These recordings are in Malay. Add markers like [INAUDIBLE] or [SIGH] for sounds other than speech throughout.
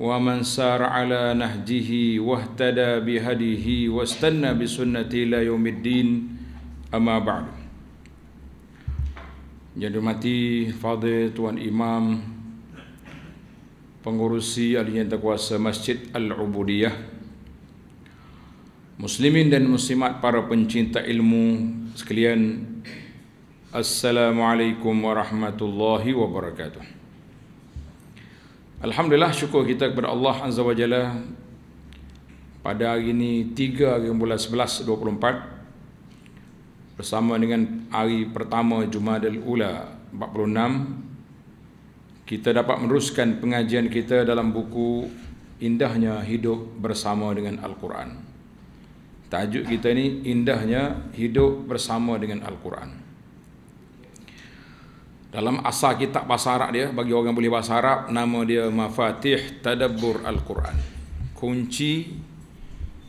ومن سار على نهجه واهتدى بهديه واستنى بسنته الى يوم الدين اما بعد Yang dihormati Fadil Tuan Imam Pengurusi Ahli Yang Terkuasa Masjid Al-Ubudiyah Muslimin dan Muslimat para pencinta ilmu sekalian Assalamualaikum warahmatullahi wabarakatuh Alhamdulillah syukur kita kepada Allah Azza wa Jalla pada hari ini 3 hari bulan 11 24 bersama dengan hari pertama Jumadil Ula 46 kita dapat meneruskan pengajian kita dalam buku Indahnya Hidup Bersama dengan Al-Quran. Tajuk kita ini Indahnya Hidup Bersama dengan Al-Quran. Dalam asal kitab bahasa Arab dia bagi orang yang boleh bahasa Arab nama dia Mafatih tadabur Al-Quran. Kunci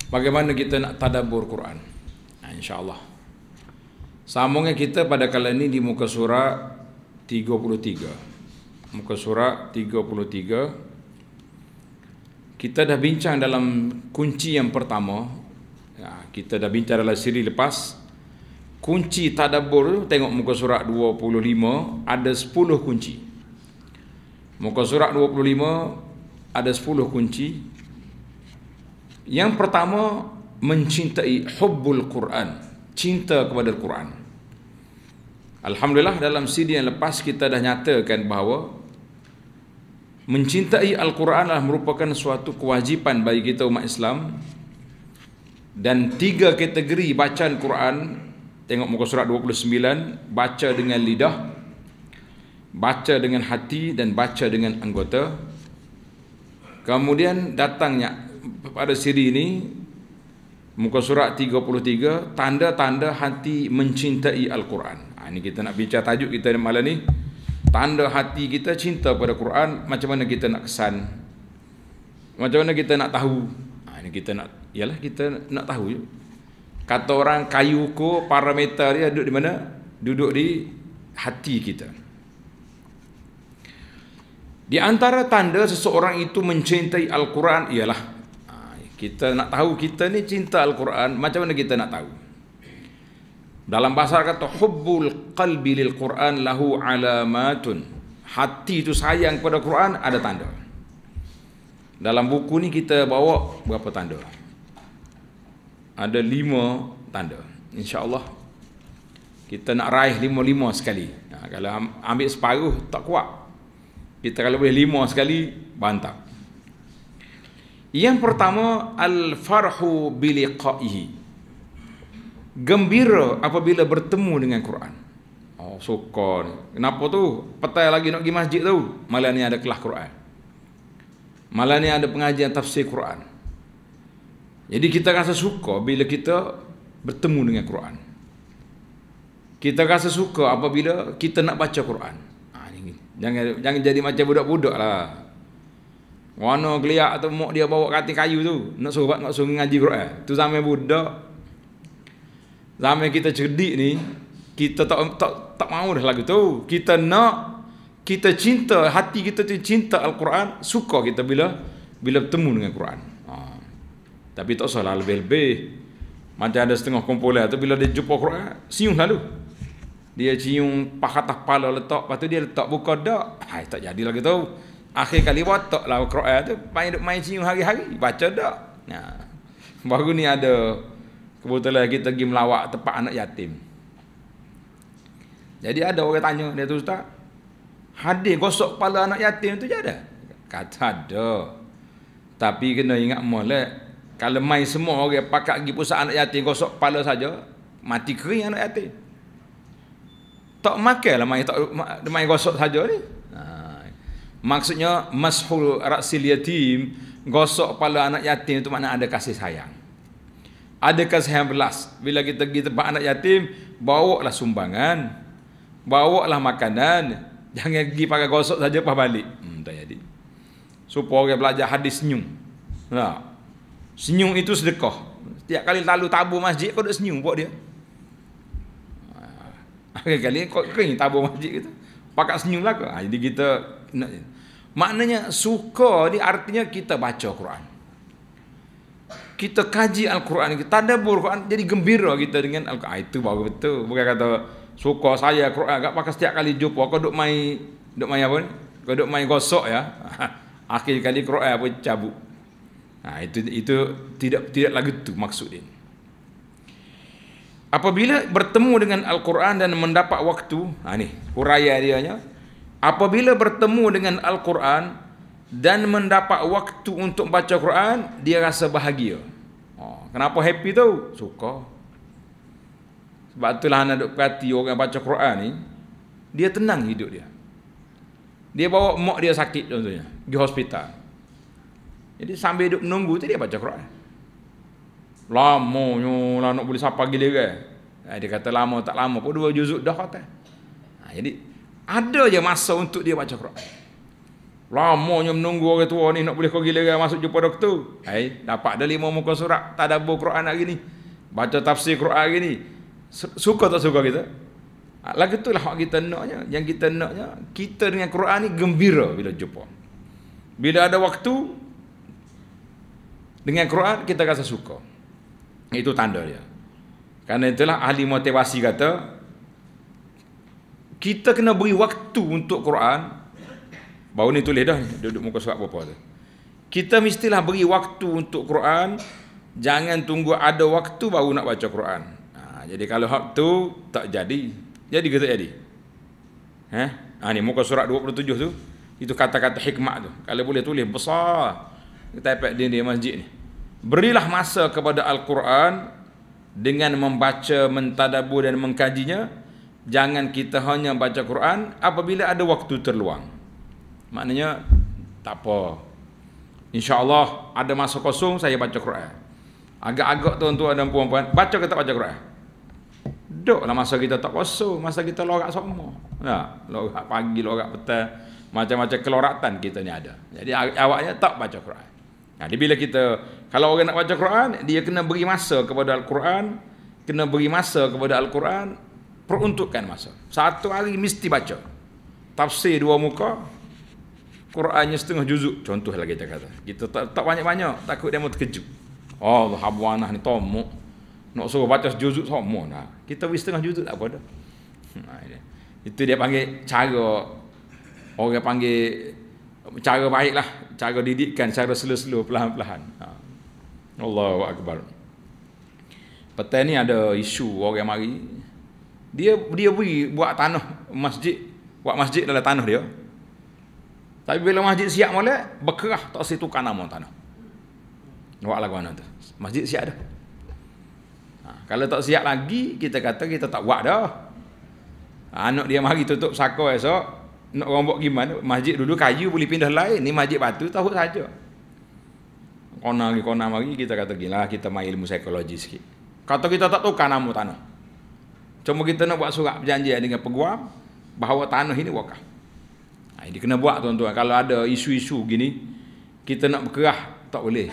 bagaimana kita nak tadabur Quran. Nah, ha, insya-Allah. Sambungnya kita pada kali ini di muka surat 33. Muka surat 33. Kita dah bincang dalam kunci yang pertama. Ya, kita dah bincang dalam siri lepas kunci tadabbur tengok muka surat 25 ada 10 kunci muka surat 25 ada 10 kunci yang pertama mencintai hubbul Quran cinta kepada Quran Alhamdulillah dalam CD yang lepas kita dah nyatakan bahawa mencintai Al-Quran adalah merupakan suatu kewajipan bagi kita umat Islam dan tiga kategori bacaan Quran tengok muka surat 29 baca dengan lidah baca dengan hati dan baca dengan anggota kemudian datangnya pada siri ini muka surat 33 tanda-tanda hati mencintai Al-Quran ha, ini kita nak bicara tajuk kita malam ni tanda hati kita cinta pada Quran macam mana kita nak kesan macam mana kita nak tahu ha, ini kita nak ialah kita nak tahu kata orang kayu ko parameter dia duduk di mana duduk di hati kita di antara tanda seseorang itu mencintai Al-Quran ialah ha, kita nak tahu kita ni cinta Al-Quran macam mana kita nak tahu dalam bahasa kata hubbul qalbi lil Quran lahu alamatun hati itu sayang kepada Quran ada tanda dalam buku ni kita bawa berapa tanda ada lima tanda. InsyaAllah kita nak raih lima-lima sekali. Ha, kalau ambil separuh tak kuat. Kita kalau boleh lima sekali bantah. Yang pertama al-farhu biliqaihi. Gembira apabila bertemu dengan Quran. Oh, suka ni. Kenapa tu? Petai lagi nak pergi masjid tu. Malam ni ada kelah Quran. Malah ni ada pengajian tafsir Quran. Jadi kita rasa suka bila kita bertemu dengan Quran. Kita rasa suka apabila kita nak baca Quran. Ha, jangan, jangan jadi macam budak-budak lah. Warna geliak atau mok dia bawa kating kayu tu. Nak suruh nak suruh ngaji Quran. Tu zaman budak. Zaman kita cerdik ni. Kita tak tak, tak mahu dah lagu tu. Kita nak. Kita cinta. Hati kita tu cinta Al-Quran. Suka kita bila bila bertemu dengan Quran. Tapi tak usahlah lebih-lebih Macam ada setengah kumpulan lah tu Bila dia jumpa Quran Sium lalu Dia cium pak tak pala letak Lepas tu dia letak buka dak Hai tak jadi lagi tau. Akhir kali watak lah Quran tu Main, main cium hari-hari Baca dak nah. [LAUGHS] Baru ni ada Kebetulan kita pergi melawak tempat anak yatim Jadi ada orang tanya dia tu ustaz Hadis gosok kepala anak yatim tu je ada? Kata ada tapi kena ingat molek kalau main semua orang okay, pakat pergi pusat anak yatim gosok kepala saja, mati kering anak yatim. Tak makanlah main tak main gosok saja ni. Ha. Maksudnya mashul rasil yatim, gosok kepala anak yatim itu makna ada kasih sayang. Ada kasih sayang belas. Bila kita pergi tempat anak yatim, bawa lah sumbangan. bawa lah makanan. Jangan pergi pakai gosok saja pas balik. Hmm, Supaya orang belajar hadis senyum. Tak. Senyum itu sedekah. Setiap kali lalu tabu masjid kau dah senyum buat dia. Ah, akhir kali kau kering tabu masjid itu, Pakat senyum lah kau. Ha, jadi kita nak Maknanya suka ni artinya kita baca Quran. Kita kaji Al-Quran kita ada Al Quran jadi gembira kita dengan Al-Quran. Ah, itu baru betul. Bukan kata suka saya Quran enggak pakai setiap kali jumpa kau duk main duk main apa ni? Kau duk main gosok ya. [LAUGHS] Akhir kali Quran pun cabut. Ha, itu itu tidak tidak lagi tu maksud Apabila bertemu dengan Al-Quran dan mendapat waktu, ha, ni huraya dia nya. Apabila bertemu dengan Al-Quran dan mendapat waktu untuk baca Quran, dia rasa bahagia. Oh, kenapa happy tu? Suka. Sebab itulah anak duk perhati orang yang baca Quran ni, dia tenang hidup dia. Dia bawa mak dia sakit contohnya, di hospital. Jadi sambil duduk menunggu tu dia baca Quran. Lamanya lah nak boleh sapa gila ke. Kan? Dia kata lama tak lama pun dua juzuk dah kata. Ha, jadi ada je masa untuk dia baca Quran. lama Lamanya menunggu orang tua ni nak boleh kau gila kan? masuk jumpa doktor. Hai, eh, dapat dah lima muka surat tak ada buku Quran hari ni. Baca tafsir Quran hari ni. Suka tak suka kita? Lagi ha, tu lah, lah kita naknya. Yang kita naknya, kita dengan Quran ni gembira bila jumpa. Bila ada waktu, dengan Quran kita rasa suka. Itu tanda dia. Karena itulah ahli motivasi kata kita kena beri waktu untuk Quran. Baru ni tulis dah duduk muka surat apa tu. Kita mestilah beri waktu untuk Quran. Jangan tunggu ada waktu baru nak baca Quran. Ha, jadi kalau hak tu tak jadi. Jadi ke tak jadi? Ha? Ha, ni muka surat 27 tu. Itu kata-kata hikmat tu. Kalau boleh tulis besar kita pergi dinding masjid ni. Berilah masa kepada Al-Quran dengan membaca, mentadabur dan mengkajinya. Jangan kita hanya baca Quran apabila ada waktu terluang. Maknanya tak apa. Insya-Allah ada masa kosong saya baca Quran. Agak-agak tuan-tuan dan puan-puan baca ke tak baca Quran? lah masa kita tak kosong, masa kita lorak semua. Nah, lorak pagi, lorak petang, macam-macam keloratan kita ni ada. Jadi awaknya tak baca Quran. Nah, ha, Jadi bila kita kalau orang nak baca Quran, dia kena beri masa kepada Al-Quran, kena beri masa kepada Al-Quran, peruntukkan masa. Satu hari mesti baca. Tafsir dua muka, Qurannya setengah juzuk. Contohlah kita kata. Kita tak, tak banyak-banyak, takut dia mau terkejut. Oh, Allah habuanah ni tomuk. Nak suruh baca sejuzuk semua nah. Kita beri setengah juzuk tak apa dah. Ha, nah, itu dia panggil cara orang panggil cara baiklah cara didikan secara selo-selo perlahan-lahan. Ha. Allahu akbar. Petani ni ada isu orang mari. Dia dia beri buat tanah masjid, buat masjid dalam tanah dia. Tapi bila masjid siap molek, berkerah tak sesuai tukar nama tanah. Buat lagu mana tu? Masjid siap dah. Ha. kalau tak siap lagi, kita kata kita tak buat dah. anak dia mari tutup sako esok, nak orang buat gimana masjid dulu kayu boleh pindah lain ni masjid batu tahu saja kona lagi kona lagi kita kata gila kita main ilmu psikologi sikit kata kita tak tukar nama tanah cuma kita nak buat surat perjanjian dengan peguam bahawa tanah ini wakah. Ha, nah, ini kena buat tuan-tuan kalau ada isu-isu gini kita nak berkerah tak boleh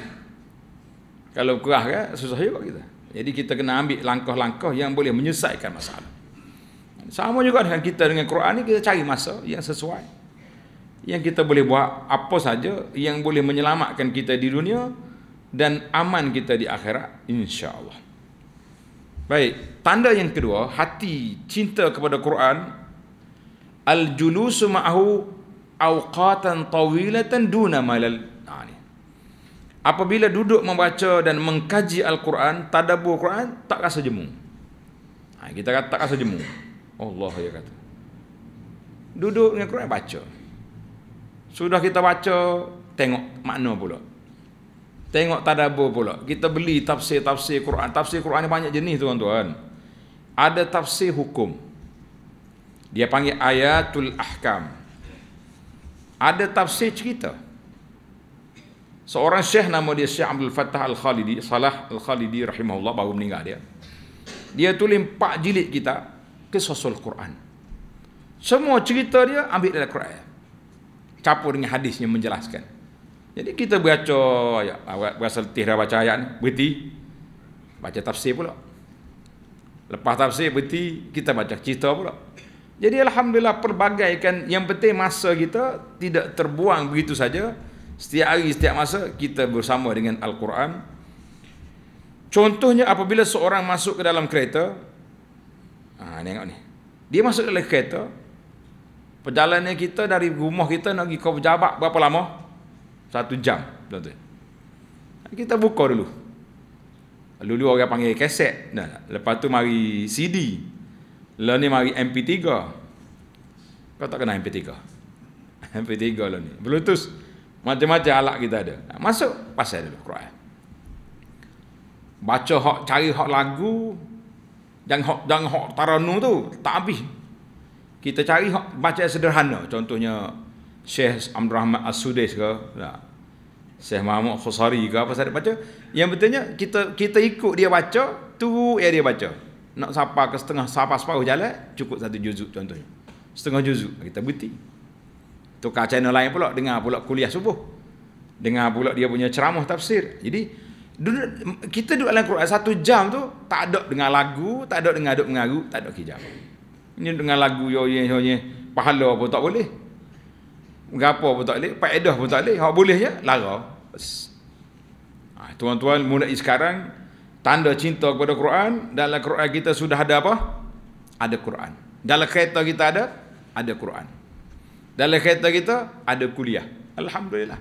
kalau berkerah kan susah juga kita jadi kita kena ambil langkah-langkah yang boleh menyelesaikan masalah sama juga dengan kita dengan Quran ni kita cari masa yang sesuai. Yang kita boleh buat apa saja yang boleh menyelamatkan kita di dunia dan aman kita di akhirat insya-Allah. Baik, tanda yang kedua, hati cinta kepada Quran al-julusu ma'ahu awqatan tawilatan duna malal. Ha, Apabila duduk membaca dan mengkaji Al-Quran, tadabbur Quran tak rasa jemu. Ha, kita kata tak rasa jemu. Allah ya kata. Duduk dengan Quran baca. Sudah kita baca, tengok makna pula. Tengok tadabur pula. Kita beli tafsir-tafsir Quran. Tafsir Quran ni banyak jenis tuan-tuan. Ada tafsir hukum. Dia panggil ayatul ahkam. Ada tafsir cerita. Seorang syekh nama dia Syekh Abdul Fattah Al-Khalidi, Salah Al-Khalidi rahimahullah baru meninggal dia. Dia tulis empat jilid kitab kisosul Quran. Semua cerita dia ambil dari Quran. Campur dengan hadisnya menjelaskan. Jadi kita baca ayat, ah, berasa letih dah baca ayat ni, berhenti. Baca tafsir pula. Lepas tafsir berhenti, kita baca cerita pula. Jadi Alhamdulillah pelbagai kan, yang penting masa kita tidak terbuang begitu saja. Setiap hari, setiap masa kita bersama dengan Al-Quran. Contohnya apabila seorang masuk ke dalam kereta, Ha, tengok ni. Dia masuk dalam kereta. Perjalanan kita dari rumah kita nak pergi ke pejabat berapa lama? Satu jam. Tentu. Kita buka dulu. Lalu dulu orang panggil keset. Nah, lepas tu mari CD. Lalu ni mari MP3. Kau tak kena MP3. MP3 lah ni. Bluetooth. Macam-macam alat kita ada. Ha, masuk pasal dulu. Quran. Baca hak, cari hak lagu. Jangan hok jangan hok taranu tu tak habis. Kita cari hok baca sederhana contohnya Syekh Abdul Rahman As-Sudais ke, tak. Syekh Muhammad Khusari ke apa saya baca. Yang betulnya kita kita ikut dia baca, tu ya dia baca. Nak sapa ke setengah sapa separuh jalan, cukup satu juzuk contohnya. Setengah juzuk kita berhenti. Tukar channel lain pula dengar pula kuliah subuh. Dengar pula dia punya ceramah tafsir. Jadi Dulu kita duduk dalam Quran satu jam tu tak ada dengar lagu, tak ada dengar duduk mengaru, tak ada hijab. Ini dengan lagu yo ye yo ye pahala pun tak boleh. Mengapa pun tak boleh, faedah pun tak boleh. Hak boleh je lara. Ha, tuan-tuan mulai sekarang tanda cinta kepada Quran dalam Quran kita sudah ada apa? Ada Quran. Dalam kereta kita ada ada Quran. Dalam kereta kita ada kuliah. Alhamdulillah.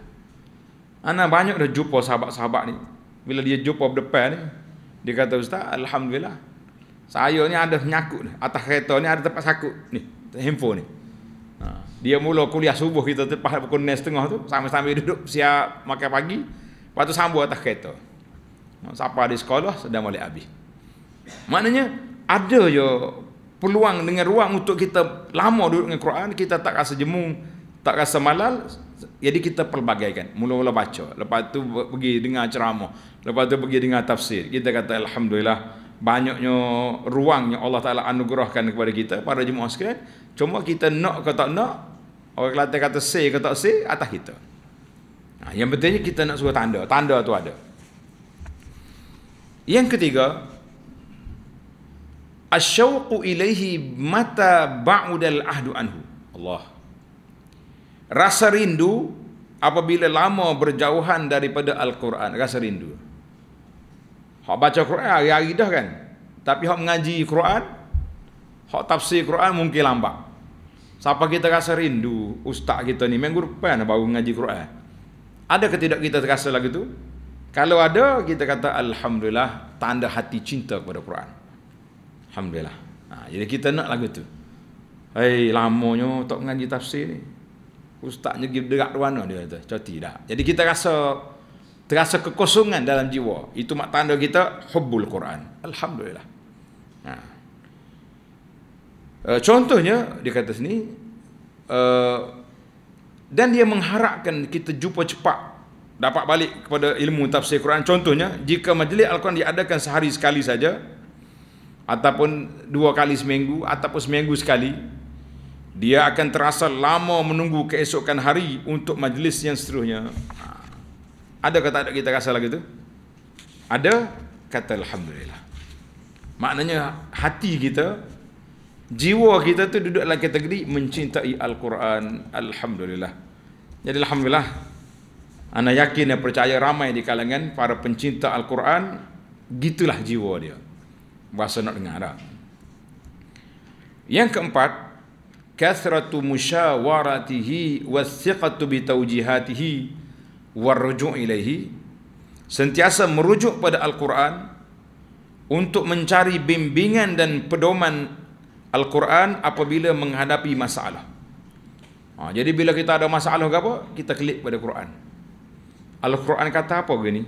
Ana banyak dah jumpa sahabat-sahabat ni bila dia jumpa depan ni dia kata ustaz alhamdulillah saya ni ada menyakut ni atas kereta ni ada tempat sakut ni handphone ni ha, dia mula kuliah subuh kita tepat pukul nes tengah tu sambil-sambil duduk siap makan pagi lepas tu sambung atas kereta ha, siapa di sekolah sedang balik habis maknanya ada je peluang dengan ruang untuk kita lama duduk dengan Quran kita tak rasa jemung tak rasa malal jadi kita pelbagaikan mula-mula baca lepas tu pergi dengar ceramah lepas tu pergi dengar tafsir kita kata alhamdulillah banyaknya ruang yang Allah Taala anugerahkan kepada kita pada jemaah sekalian cuma kita nak ke tak nak orang Kelantan kata say ke tak say atas kita nah, ha, yang pentingnya kita nak suruh tanda tanda tu ada yang ketiga asyauqu ilaihi mata ba'udal ahdu anhu Allah rasa rindu apabila lama berjauhan daripada Al-Quran, rasa rindu. Hak baca Quran hari-hari dah kan. Tapi hak mengaji Quran, hak tafsir Quran mungkin lambat. Siapa kita rasa rindu ustaz kita ni minggu depan baru mengaji Quran. Ada ke tidak kita terasa lagi tu? Kalau ada kita kata alhamdulillah tanda hati cinta kepada Quran. Alhamdulillah. Ha, jadi kita nak lagi tu. Hai hey, lamanya tak mengaji tafsir ni ustaznya pergi berderak di mana dia kata cuti tak jadi kita rasa terasa kekosongan dalam jiwa itu mak tanda kita hubbul Quran Alhamdulillah ha. e, contohnya dia kata sini e, dan dia mengharapkan kita jumpa cepat dapat balik kepada ilmu tafsir Quran contohnya jika majlis Al-Quran diadakan sehari sekali saja ataupun dua kali seminggu ataupun seminggu sekali dia akan terasa lama menunggu keesokan hari untuk majlis yang seterusnya. Ha. Ada kata ada kita rasa lagi tu? Ada kata Alhamdulillah. Maknanya hati kita, jiwa kita tu duduk dalam kategori mencintai Al-Quran. Alhamdulillah. Jadi Alhamdulillah. Anda yakin dan percaya ramai di kalangan para pencinta Al-Quran. Gitulah jiwa dia. Bahasa nak dengar tak? Yang keempat, kathratu musyawaratihi wasiqatu bitawjihatihi warruju' ilaihi sentiasa merujuk pada Al-Quran untuk mencari bimbingan dan pedoman Al-Quran apabila menghadapi masalah ha, jadi bila kita ada masalah ke apa kita klik pada Quran Al-Quran kata apa ke ni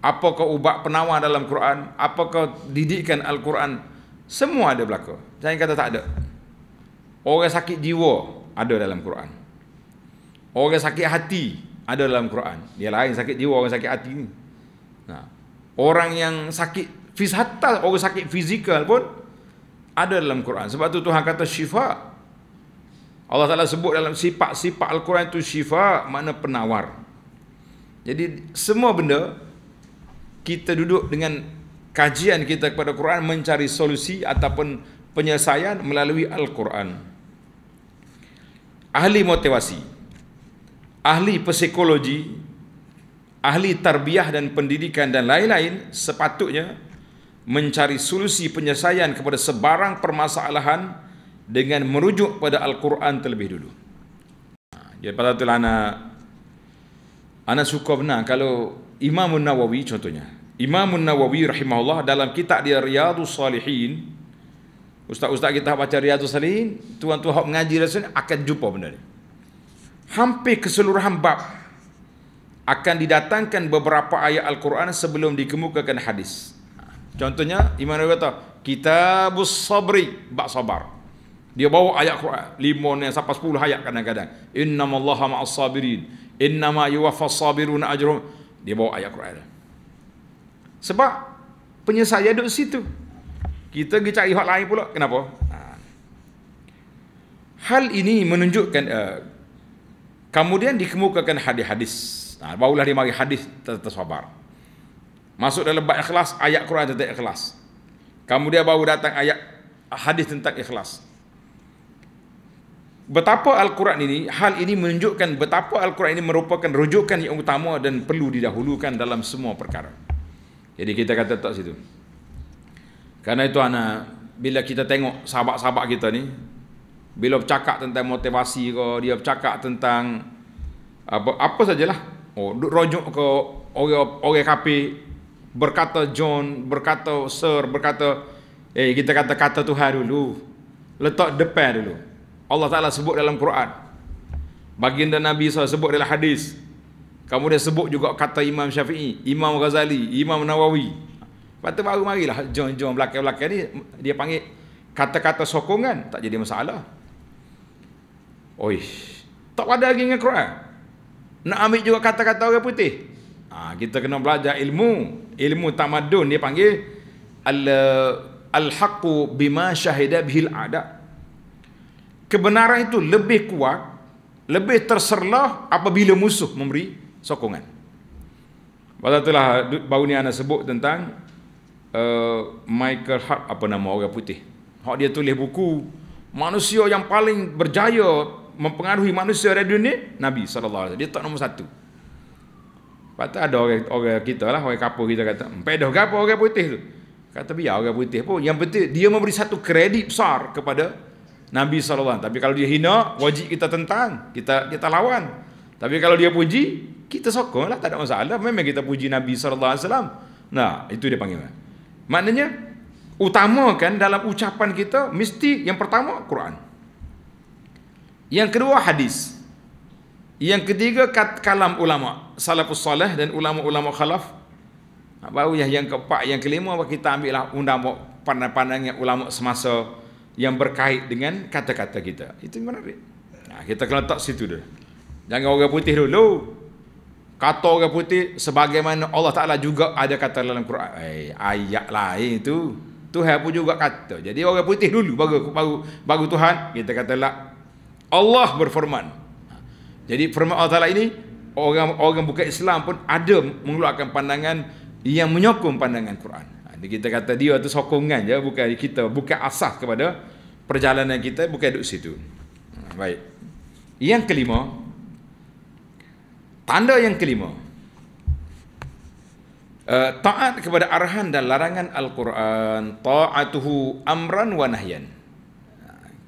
apakah ubat penawar dalam Quran apakah didikan Al-Quran semua ada berlaku saya kata tak ada Orang sakit jiwa ada dalam Quran. Orang sakit hati ada dalam Quran. Dia lain sakit jiwa orang sakit hati ni. Nah, ha. orang yang sakit fizikal, orang sakit fizikal pun ada dalam Quran. Sebab tu Tuhan kata syifa. Allah Taala sebut dalam sifat-sifat Al-Quran itu syifa, makna penawar. Jadi semua benda kita duduk dengan kajian kita kepada Quran mencari solusi ataupun penyelesaian melalui Al-Quran ahli motivasi, ahli psikologi, ahli tarbiyah dan pendidikan dan lain-lain sepatutnya mencari solusi penyelesaian kepada sebarang permasalahan dengan merujuk pada Al-Quran terlebih dulu. Jadi ha, pada itulah anak, anak suka benar kalau Imam Nawawi contohnya. Imam Nawawi rahimahullah dalam kitab dia Riyadus Salihin, Ustaz-ustaz kita baca Riyadhus Salihin, tuan-tuan hok mengaji rasa ni akan jumpa benda ni. Hampir keseluruhan bab akan didatangkan beberapa ayat Al-Quran sebelum dikemukakan hadis. Contohnya Imam Nawawi kata Kitabus Sabri bab sabar. Dia bawa ayat Quran limon yang sampai 10 ayat kadang-kadang. Innamallaha ma'as sabirin. Innama yuwaffas sabiruna ajrum. Dia bawa ayat al Quran. Sebab penyesal dia duduk situ. Kita pergi cari hot lain pula. Kenapa? Ha. Hal ini menunjukkan uh, kemudian dikemukakan hadis-hadis. Ha, barulah dia mari hadis tersabar. Masuk dalam bab ikhlas, ayat Quran tentang ikhlas. Kemudian baru datang ayat hadis tentang ikhlas. Betapa Al-Quran ini, hal ini menunjukkan betapa Al-Quran ini merupakan rujukan yang utama dan perlu didahulukan dalam semua perkara. Jadi kita kata tak situ. Karena itu anak bila kita tengok sahabat-sahabat kita ni bila bercakap tentang motivasi ke dia bercakap tentang apa apa sajalah oh duk rojok ke orang-orang berkata John berkata Sir berkata eh kita kata kata Tuhan dulu letak depan dulu Allah Taala sebut dalam Quran baginda Nabi SAW sebut dalam hadis kamu dia sebut juga kata Imam Syafi'i Imam Ghazali Imam Nawawi Lepas tu baru marilah join-join belakang-belakang ni dia panggil kata-kata sokongan tak jadi masalah. Oi. Tak ada lagi dengan Quran. Nak ambil juga kata-kata orang putih. Ha, kita kena belajar ilmu, ilmu tamadun dia panggil al al-haqqu bima shahida bihil adab. Kebenaran itu lebih kuat, lebih terserlah apabila musuh memberi sokongan. Walau itulah baru ni anda sebut tentang Eh, Michael Hart apa nama orang putih. Hak dia tulis buku manusia yang paling berjaya mempengaruhi manusia di dunia Nabi sallallahu alaihi wasallam. Dia tak nombor satu. kata ada orang orang kita lah, orang kapur kita kata, "Pedoh gapo orang putih tu?" Kata biar orang putih pun. Yang penting dia memberi satu kredit besar kepada Nabi saw. Tapi kalau dia hina, wajib kita tentang, kita kita lawan. Tapi kalau dia puji, kita sokong lah tak ada masalah. Memang kita puji Nabi saw. Nah, itu dia panggilan. Maknanya utamakan dalam ucapan kita mesti yang pertama Quran. Yang kedua hadis. Yang ketiga kat kalam ulama, salafus salih dan ulama-ulama khalaf. Baru yang yang keempat, yang kelima kita ambillah undang pandang-pandang yang ulama semasa yang berkait dengan kata-kata kita. Itu mana? Nah, kita kena letak situ dulu. Jangan orang putih dulu kata orang putih sebagaimana Allah Taala juga ada kata dalam Quran. Eh, ayat lain tu. Tuhan pun juga kata. Jadi orang putih dulu baru baru baru Tuhan kita kata lah Allah berfirman. Jadi firman Allah Taala ini orang orang bukan Islam pun ada mengeluarkan pandangan yang menyokong pandangan Quran. Ha, jadi kita kata dia itu sokongan je bukan kita bukan asas kepada perjalanan kita bukan duduk situ. Ha, baik. Yang kelima, Tanda yang kelima. Uh, taat kepada arahan dan larangan Al-Quran. Ta'atuhu amran wa nahyan.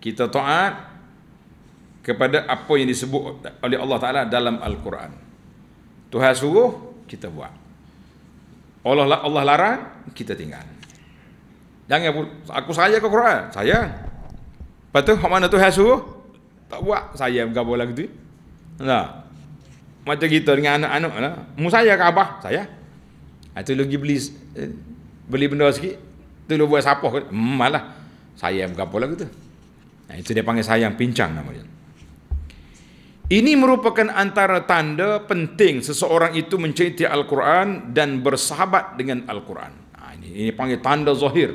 Kita taat kepada apa yang disebut oleh Allah Ta'ala dalam Al-Quran. Tuhan suruh, kita buat. Allah, Allah larang, kita tinggal. Jangan aku, aku saya ke Quran. Saya. Lepas tu, mana Tuhan suruh? Tak buat. Saya bergabung lagi tu. Nah macam kita dengan anak-anak lah. Mu saya ke abah? Saya. Ha, lagi beli eh, beli benda sikit. Tu lu buat sapah hmm, Malah. Saya yang bergapa lah kata. Ha, itu dia panggil sayang pincang namanya. Ini merupakan antara tanda penting seseorang itu mencintai Al-Quran dan bersahabat dengan Al-Quran. Ha, ini, ini panggil tanda zahir.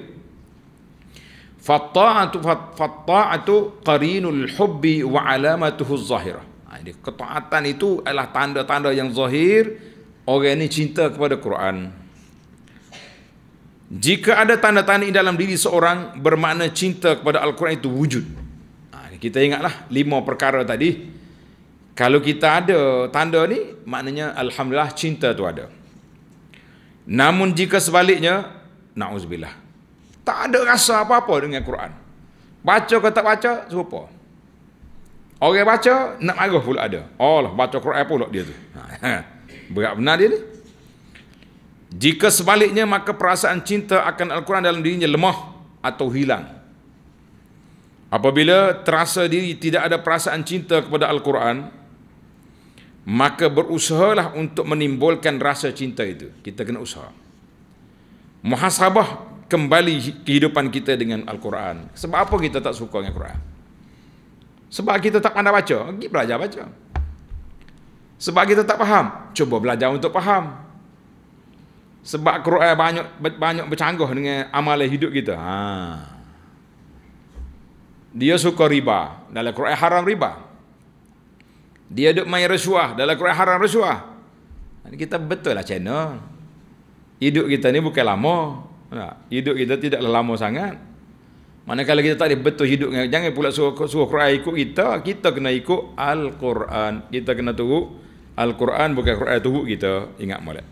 Fatta'atu fatta'atu qarinul hubbi wa alamatuhu zahirah. Jadi ha, ketaatan itu adalah tanda-tanda yang zahir orang ini cinta kepada Quran. Jika ada tanda-tanda ini dalam diri seorang bermakna cinta kepada Al-Quran itu wujud. Ha, kita ingatlah lima perkara tadi. Kalau kita ada tanda ni maknanya alhamdulillah cinta tu ada. Namun jika sebaliknya naudzubillah tak ada rasa apa-apa dengan Quran. Baca ke tak baca serupa. Orang baca nak marah pula ada. Allah oh baca Quran pula dia tu. Ha, ha. Berat benar dia ni. Jika sebaliknya maka perasaan cinta akan Al-Quran dalam dirinya lemah atau hilang. Apabila terasa diri tidak ada perasaan cinta kepada Al-Quran, maka berusahalah untuk menimbulkan rasa cinta itu. Kita kena usaha. Muhasabah kembali kehidupan kita dengan Al-Quran. Sebab apa kita tak suka dengan Al-Quran? Sebab kita tak pandai baca, pergi belajar baca. Sebab kita tak faham, cuba belajar untuk faham. Sebab Quran banyak banyak bercanggah dengan amalan hidup kita. Ha. Dia suka riba, dalam Quran haram riba. Dia duk main rasuah, dalam Quran haram rasuah. Kita betul lah channel. Hidup kita ni bukan lama. Ha. Hidup kita tidak lama sangat. Manakala kita tak boleh betul hidup dengan jangan pula suruh suruh Quran ikut kita, kita kena ikut Al-Quran. Kita kena tunggu Al-Quran bukan Quran tunggu kita. Ingat molek.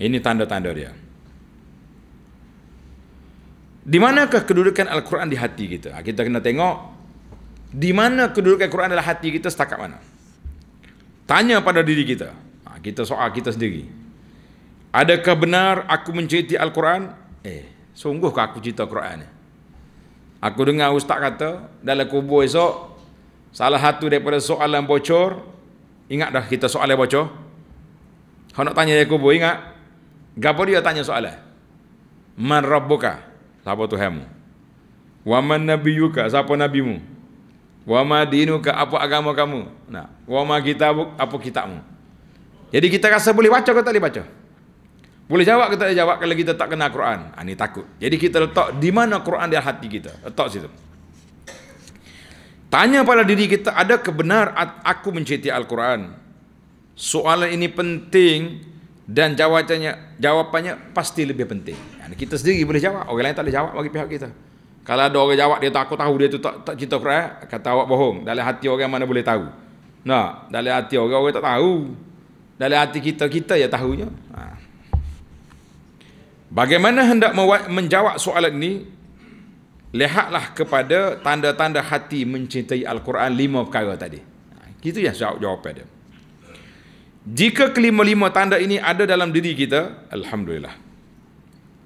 Ini tanda-tanda dia. Di manakah kedudukan Al-Quran di hati kita? Ha, kita kena tengok di mana kedudukan Al-Quran dalam hati kita setakat mana? Tanya pada diri kita. Ha, kita soal kita sendiri. Adakah benar aku mencintai Al-Quran? Eh, sungguhkah aku cinta Al-Quran? Ini? Aku dengar ustaz kata dalam kubur esok salah satu daripada soalan bocor. Ingat dah kita soalan bocor? Kau nak tanya ya kubur ingat? Gapo dia tanya soalan? Man rabbuka? Siapa Tuhanmu? Wa man nabiyyuka? Siapa nabimu? Wa ma dinuka? Apa agama kamu? Nah, wa ma kitabuk? Apa kitabmu? Jadi kita rasa boleh baca atau tak boleh baca? Boleh jawab kita tak jawab kalau kita tak kenal Quran? Ha, ah, ini takut. Jadi kita letak di mana Quran di hati kita. Letak situ. Tanya pada diri kita, ada kebenar aku mencintai Al-Quran? Soalan ini penting dan jawabannya jawapannya pasti lebih penting. Yani ah, kita sendiri boleh jawab, orang lain tak boleh jawab bagi pihak kita. Kalau ada orang jawab dia tak aku tahu dia tu tak, tak cinta Quran, kata awak bohong. Dalam hati orang mana boleh tahu? Nah, dalam hati orang orang tak tahu. Dalam hati kita kita ya tahunya. Ha. Bagaimana hendak menjawab soalan ini? Lihatlah kepada tanda-tanda hati mencintai Al-Quran lima perkara tadi. Ha, Itu yang saya jawab pada. dia. Jika kelima-lima tanda ini ada dalam diri kita, Alhamdulillah.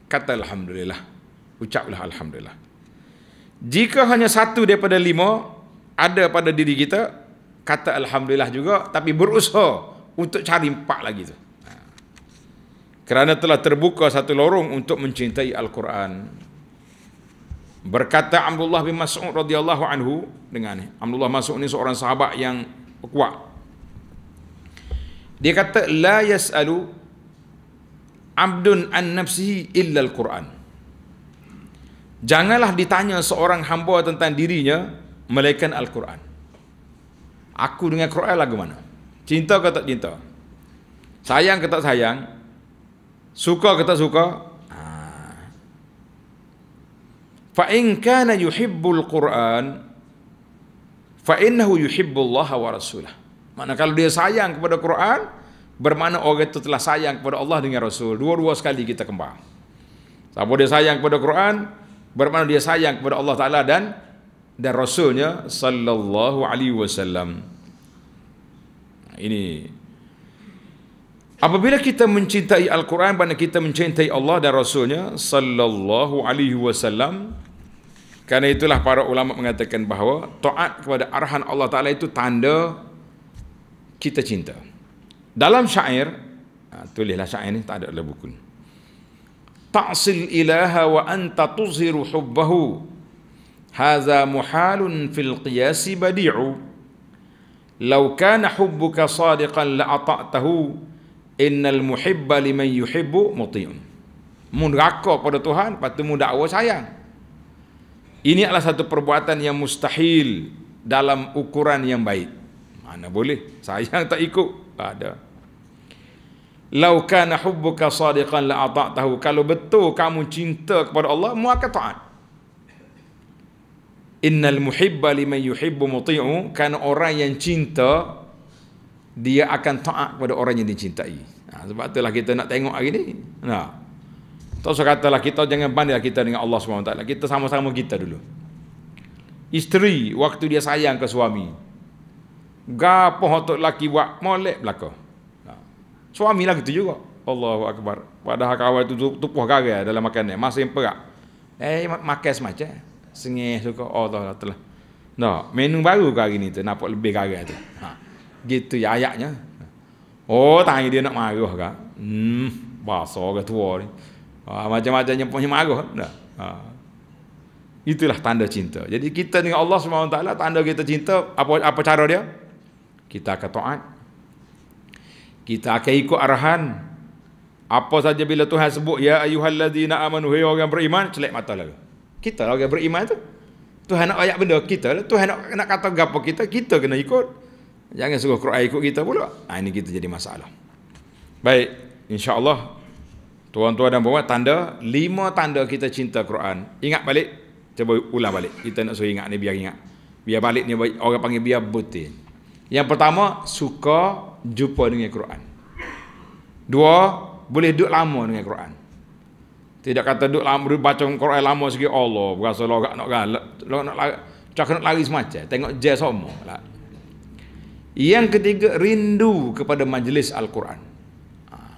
Kata Alhamdulillah. Ucaplah Alhamdulillah. Jika hanya satu daripada lima ada pada diri kita, kata Alhamdulillah juga, tapi berusaha untuk cari empat lagi tu kerana telah terbuka satu lorong untuk mencintai Al-Quran. Berkata Abdullah bin Mas'ud radhiyallahu anhu dengan Abdullah Mas'ud ini seorang sahabat yang kuat. Dia kata la yasalu abdun an nafsihi illa al-Quran. Janganlah ditanya seorang hamba tentang dirinya melainkan Al-Quran. Aku dengan Quran lagu mana? Cinta ke tak cinta? Sayang ke tak sayang? Suka ke suka? Ha. Fa in kana yuhibbul Quran fa innahu yuhibbullah wa rasulah. Makna kalau dia sayang kepada Quran, bermakna orang itu telah sayang kepada Allah dengan Rasul. Dua-dua sekali kita kembang. Siapa dia sayang kepada Quran, bermakna dia sayang kepada Allah Taala dan dan rasulnya sallallahu alaihi wasallam. Ini Apabila kita mencintai Al-Quran dan kita mencintai Allah dan Rasulnya Sallallahu alaihi wasallam Karena itulah para ulama mengatakan bahawa Ta'at kepada arahan Allah Ta'ala itu tanda kita cinta Dalam syair ha, Tulislah syair ini tak ada dalam buku Ta'asil ilaha wa anta tuzhir hubbahu Haza muhalun fil qiyasi badi'u Lau kana hubbuka sadiqan la'ata'tahu innal muhibba liman yuhibbu muti'un mu neraka pada Tuhan patu mu dakwa sayang ini adalah satu perbuatan yang mustahil dalam ukuran yang baik mana boleh sayang tak ikut tak ada Lau kana hubbuka sadiqan la ata'tahu. Kalau betul kamu cinta kepada Allah, mu akan taat. Innal muhibba liman yuhibbu muti'u. Kan orang yang cinta dia akan taat kepada orang yang dicintai. Nah, ha, sebab itulah kita nak tengok hari ni. Nah. Ha. Tak usah katalah kita jangan bandinglah kita dengan Allah SWT. Kita sama-sama kita dulu. Isteri waktu dia sayang ke suami. Gapo hotok laki buat molek belaka. Nah. Ha. Suami lah gitu juga. Allahu akbar. Padahal kawan tu tupuh gara dalam makanan masih perak. Eh makan semacam. Sengih suka oh, Allah oh, lah telah. Nah, menu baru ke hari ni tu nampak lebih gara tu. Nah gitu ya ayatnya oh tanya dia nak marah kak hmm bahasa orang tua ni ah, macam-macamnya punya marah kan? dah ah. Itulah tanda cinta. Jadi kita dengan Allah SWT, tanda kita cinta, apa apa cara dia? Kita akan taat. Kita akan ikut arahan. Apa saja bila Tuhan sebut, Ya ayuhalladzina amanu hei orang beriman, celik mata lagi. Kita lah orang beriman tu. Tuhan nak ayat benda, kita lah. Tuhan nak, nak kata gapa kita, kita kena ikut. Jangan suruh Quran ikut kita pula. Ha, ini kita jadi masalah. Baik, insya-Allah tuan-tuan dan puan tanda lima tanda kita cinta Quran. Ingat balik, cuba ulang balik. Kita nak suruh ingat ni biar ingat. Biar balik ni orang panggil biar butin. Yang pertama, suka jumpa dengan Quran. Dua, boleh duduk lama dengan Quran. Tidak kata duduk lama, baca Quran lama sikit, Allah, berasa lorak nak galak, lorak nak lari, cakap nak lari semacam, tengok jazz semua. Lah. Yang ketiga rindu kepada majlis Al-Quran. Ah.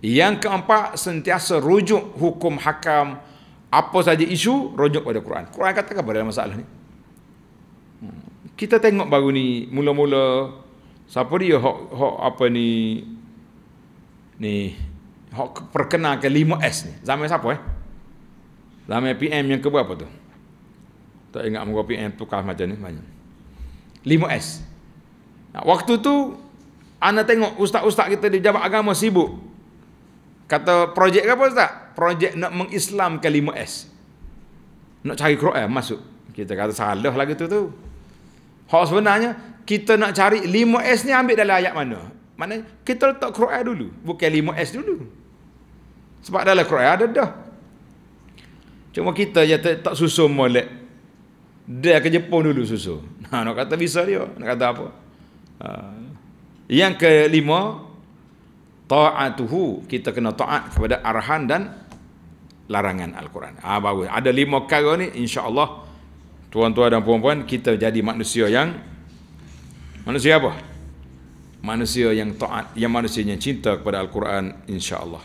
Yang keempat sentiasa rujuk hukum hakam apa saja isu rujuk pada Quran. Quran kata apa dalam masalah ni? Hmm. Kita tengok baru ni mula-mula siapa dia hok, hok apa ni ni hok perkenalkan 5S ni. Zaman siapa eh? Zaman PM yang keberapa tu? Tak ingat muka PM tukar macam ni banyak. 5S. Nah, waktu tu ana tengok ustaz-ustaz kita di jabat agama sibuk. Kata projek apa ustaz? Projek nak mengislamkan 5S. Nak cari Quran masuk. Kita kata salah lagi tu tu. Hak sebenarnya kita nak cari 5S ni ambil dalam ayat mana? Mana kita letak Quran dulu, bukan 5S dulu. Sebab dalam Quran ada dah. Cuma kita je tak, tak susun molek. Dia ke Jepun dulu susun. [LAUGHS] Nah, nak kata bisa dia, nak kata apa? Ah. yang kelima taatuhu kita kena taat kepada arahan dan larangan al-Quran. Ah ha, bagus. Ada lima perkara ni insya-Allah tuan-tuan dan puan-puan kita jadi manusia yang manusia apa? Manusia yang taat, yang manusia yang cinta kepada al-Quran insya-Allah.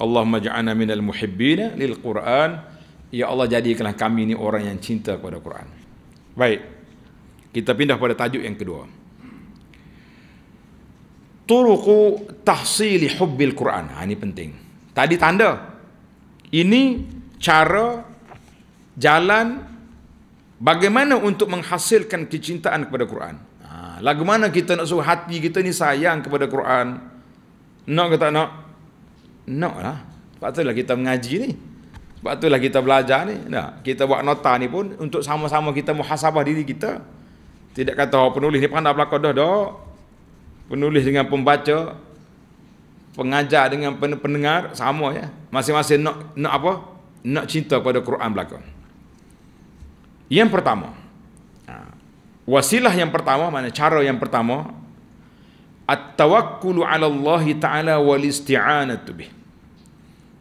Allahumma ja'alna minal muhibbin lil Quran. Ya Allah jadikanlah kami ni orang yang cinta kepada Quran. Baik. Kita pindah pada tajuk yang kedua. Turuku tahsili hubbil Quran. Ha, ini penting. Tadi tanda. Ini cara jalan bagaimana untuk menghasilkan kecintaan kepada Quran. Ha, lagu mana kita nak suruh hati kita ni sayang kepada Quran. Nak ke tak nak? Nak lah. Sebab itulah kita mengaji ni. Sebab itulah kita belajar ni. Nah, kita buat nota ni pun untuk sama-sama kita muhasabah diri kita. Tidak kata oh, penulis ni pandai belakang dah dah penulis dengan pembaca pengajar dengan pendengar sama ya masing-masing nak nak apa nak cinta pada Quran belaka yang pertama ha, wasilah yang pertama mana cara yang pertama at-tawakkulu 'ala Allah taala wal isti'anatu bih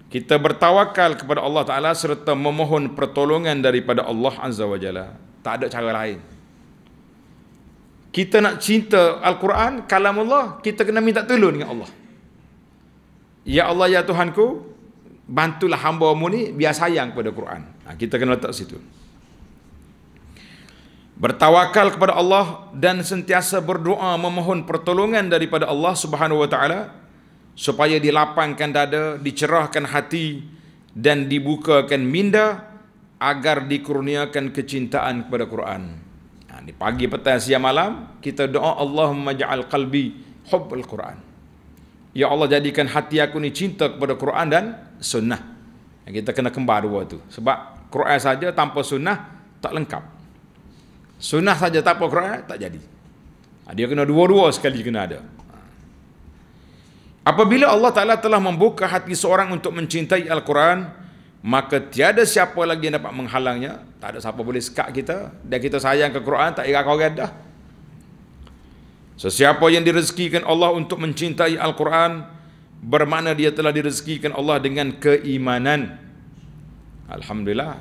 kita bertawakal kepada Allah taala serta memohon pertolongan daripada Allah azza wajalla tak ada cara lain kita nak cinta Al-Quran, kalam Allah, kita kena minta tolong dengan Allah. Ya Allah, ya Tuhanku, bantulah hamba mu ni biar sayang kepada Quran. Ha, kita kena letak situ. Bertawakal kepada Allah dan sentiasa berdoa memohon pertolongan daripada Allah Subhanahu wa taala supaya dilapangkan dada, dicerahkan hati dan dibukakan minda agar dikurniakan kecintaan kepada Quran. Ha, ni pagi petang siang malam kita doa Allahumma ja'al qalbi hubbul Quran. Ya Allah jadikan hati aku ni cinta kepada Quran dan sunnah. Ha, kita kena kembar dua tu. Sebab Quran saja tanpa sunnah tak lengkap. Sunnah saja tanpa Quran tak jadi. Ha, dia kena dua-dua sekali kena ada. Ha. Apabila Allah Ta'ala telah membuka hati seorang untuk mencintai Al-Quran, maka tiada siapa lagi yang dapat menghalangnya tak ada siapa boleh sekat kita dan kita sayang ke Quran tak ingat kau kan dah sesiapa yang direzekikan Allah untuk mencintai Al-Quran bermakna dia telah direzekikan Allah dengan keimanan Alhamdulillah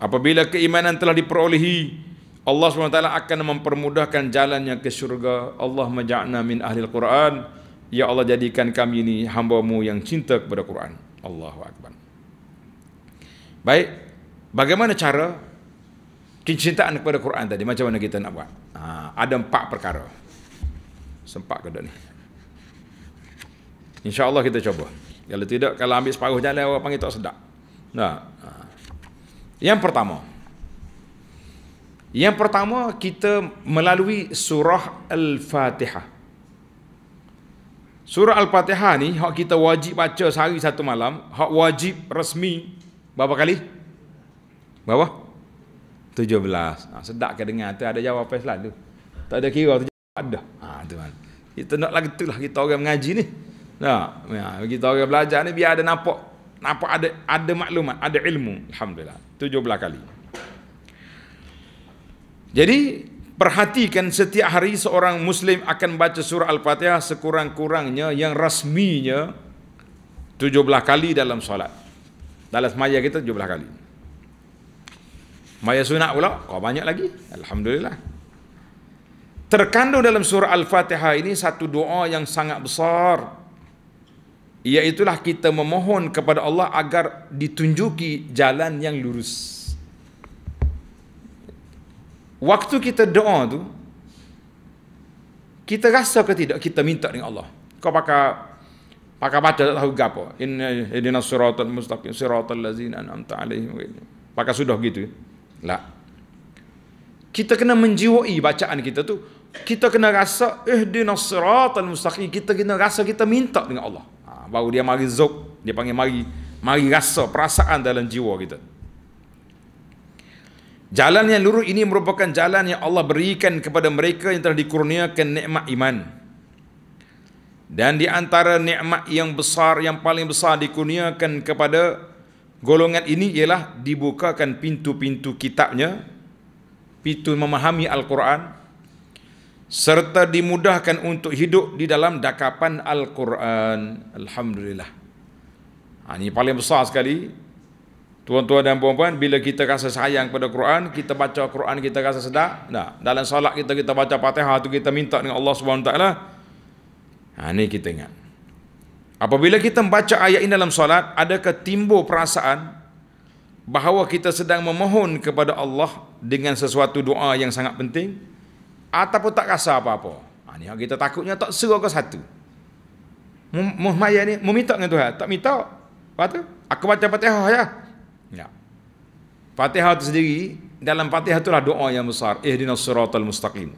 apabila keimanan telah diperolehi Allah SWT akan mempermudahkan jalannya ke syurga Allah maja'na min ahli Al-Quran Ya Allah jadikan kami ini hambaMu yang cinta kepada Quran Allahu Akbar Baik, bagaimana cara kecintaan kepada Quran tadi? Macam mana kita nak buat? Ha, ada empat perkara. Sempat ke ni? InsyaAllah kita cuba. Kalau tidak, kalau ambil separuh jalan, orang panggil tak sedap. Nah. Ha. Yang pertama. Yang pertama, kita melalui surah Al-Fatihah. Surah Al-Fatihah ni, hak kita wajib baca sehari satu malam, hak wajib resmi Berapa kali? Berapa? 17. Ha, ah, sedap ke dengar tu ada jawab pas lalu. Tak ada kira ah, tu ada. Ha tuan. Kita nak lagi tu lah kita orang mengaji ni. Nah, ya, kita orang belajar ni biar ada nampak nampak ada ada maklumat, ada ilmu. Alhamdulillah. 17 kali. Jadi perhatikan setiap hari seorang muslim akan baca surah Al-Fatihah sekurang-kurangnya yang rasminya 17 kali dalam solat. Dalam semaya kita 17 kali. Maya sunat pula, kau banyak lagi. Alhamdulillah. Terkandung dalam surah Al-Fatihah ini satu doa yang sangat besar. Iaitulah kita memohon kepada Allah agar ditunjuki jalan yang lurus. Waktu kita doa tu, kita rasa ke tidak kita minta dengan Allah. Kau pakai Pakai baca tak tahu gapo. Inna hidinas siratal mustaqim siratal lazina an'amta alaihim. Pakai sudah gitu. Lah. Kita kena menjiwai bacaan kita tu. Kita kena rasa eh, ihdinas siratal mustaqim. Kita kena rasa kita minta dengan Allah. Ha, baru dia mari zuk, dia panggil mari mari rasa perasaan dalam jiwa kita. Jalan yang lurus ini merupakan jalan yang Allah berikan kepada mereka yang telah dikurniakan nikmat iman. Dan di antara nikmat yang besar yang paling besar dikurniakan kepada golongan ini ialah dibukakan pintu-pintu kitabnya, pintu memahami Al-Quran serta dimudahkan untuk hidup di dalam dakapan Al-Quran. Alhamdulillah. Ha, ini paling besar sekali. Tuan-tuan dan puan-puan, bila kita rasa sayang pada Quran, kita baca Quran, kita rasa sedap. Nah, dalam salat kita, kita baca patihah itu, kita minta dengan Allah SWT. Alhamdulillah. Ha, ini kita ingat. Apabila kita membaca ayat ini dalam solat, adakah timbul perasaan bahawa kita sedang memohon kepada Allah dengan sesuatu doa yang sangat penting? Ataupun tak rasa apa-apa? Ha, ini kita takutnya tak serah ke satu. Muhammad ni meminta dengan Tuhan. Tak minta. Lepas tu, aku baca fatihah ya. Ya. Fatihah itu sendiri, dalam fatihah itulah doa yang besar. Ihdinas suratul mustaqim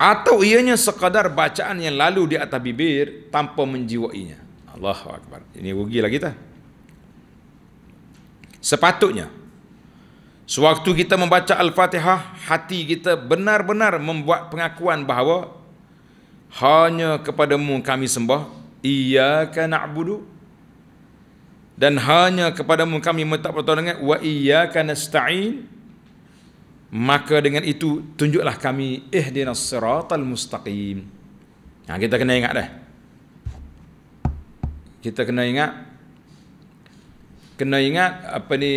atau ianya sekadar bacaan yang lalu di atas bibir tanpa menjiwainya. Allah akbar. Ini rugi lagi kita. Sepatutnya sewaktu kita membaca Al-Fatihah, hati kita benar-benar membuat pengakuan bahawa hanya kepadamu kami sembah, iyyaka na'budu dan hanya kepadamu kami minta pertolongan wa iyyaka nasta'in maka dengan itu tunjuklah kami ihdinas siratal mustaqim nah ha, kita kena ingat dah kita kena ingat kena ingat apa ni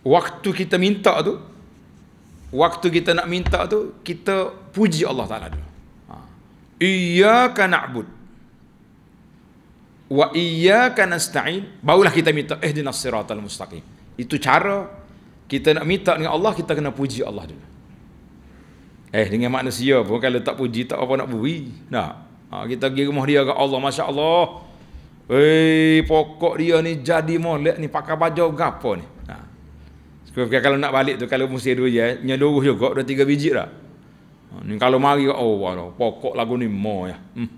waktu kita minta tu waktu kita nak minta tu kita puji Allah Taala dulu ha iyyaka na'bud wa iyyaka nasta'in barulah kita minta ihdinas siratal mustaqim itu cara kita nak minta dengan Allah kita kena puji Allah dulu eh dengan manusia pun kalau tak puji tak apa nak beri Nah ha, kita pergi rumah dia ke Allah Masya Allah eh pokok dia ni jadi molek ni pakai baju gapo ni ha. sekurang kalau nak balik tu kalau musim eh, dua je nyeluruh juga dah tiga biji dah ha, ni kalau mari oh wala, pokok lagu ni mo ya hmm.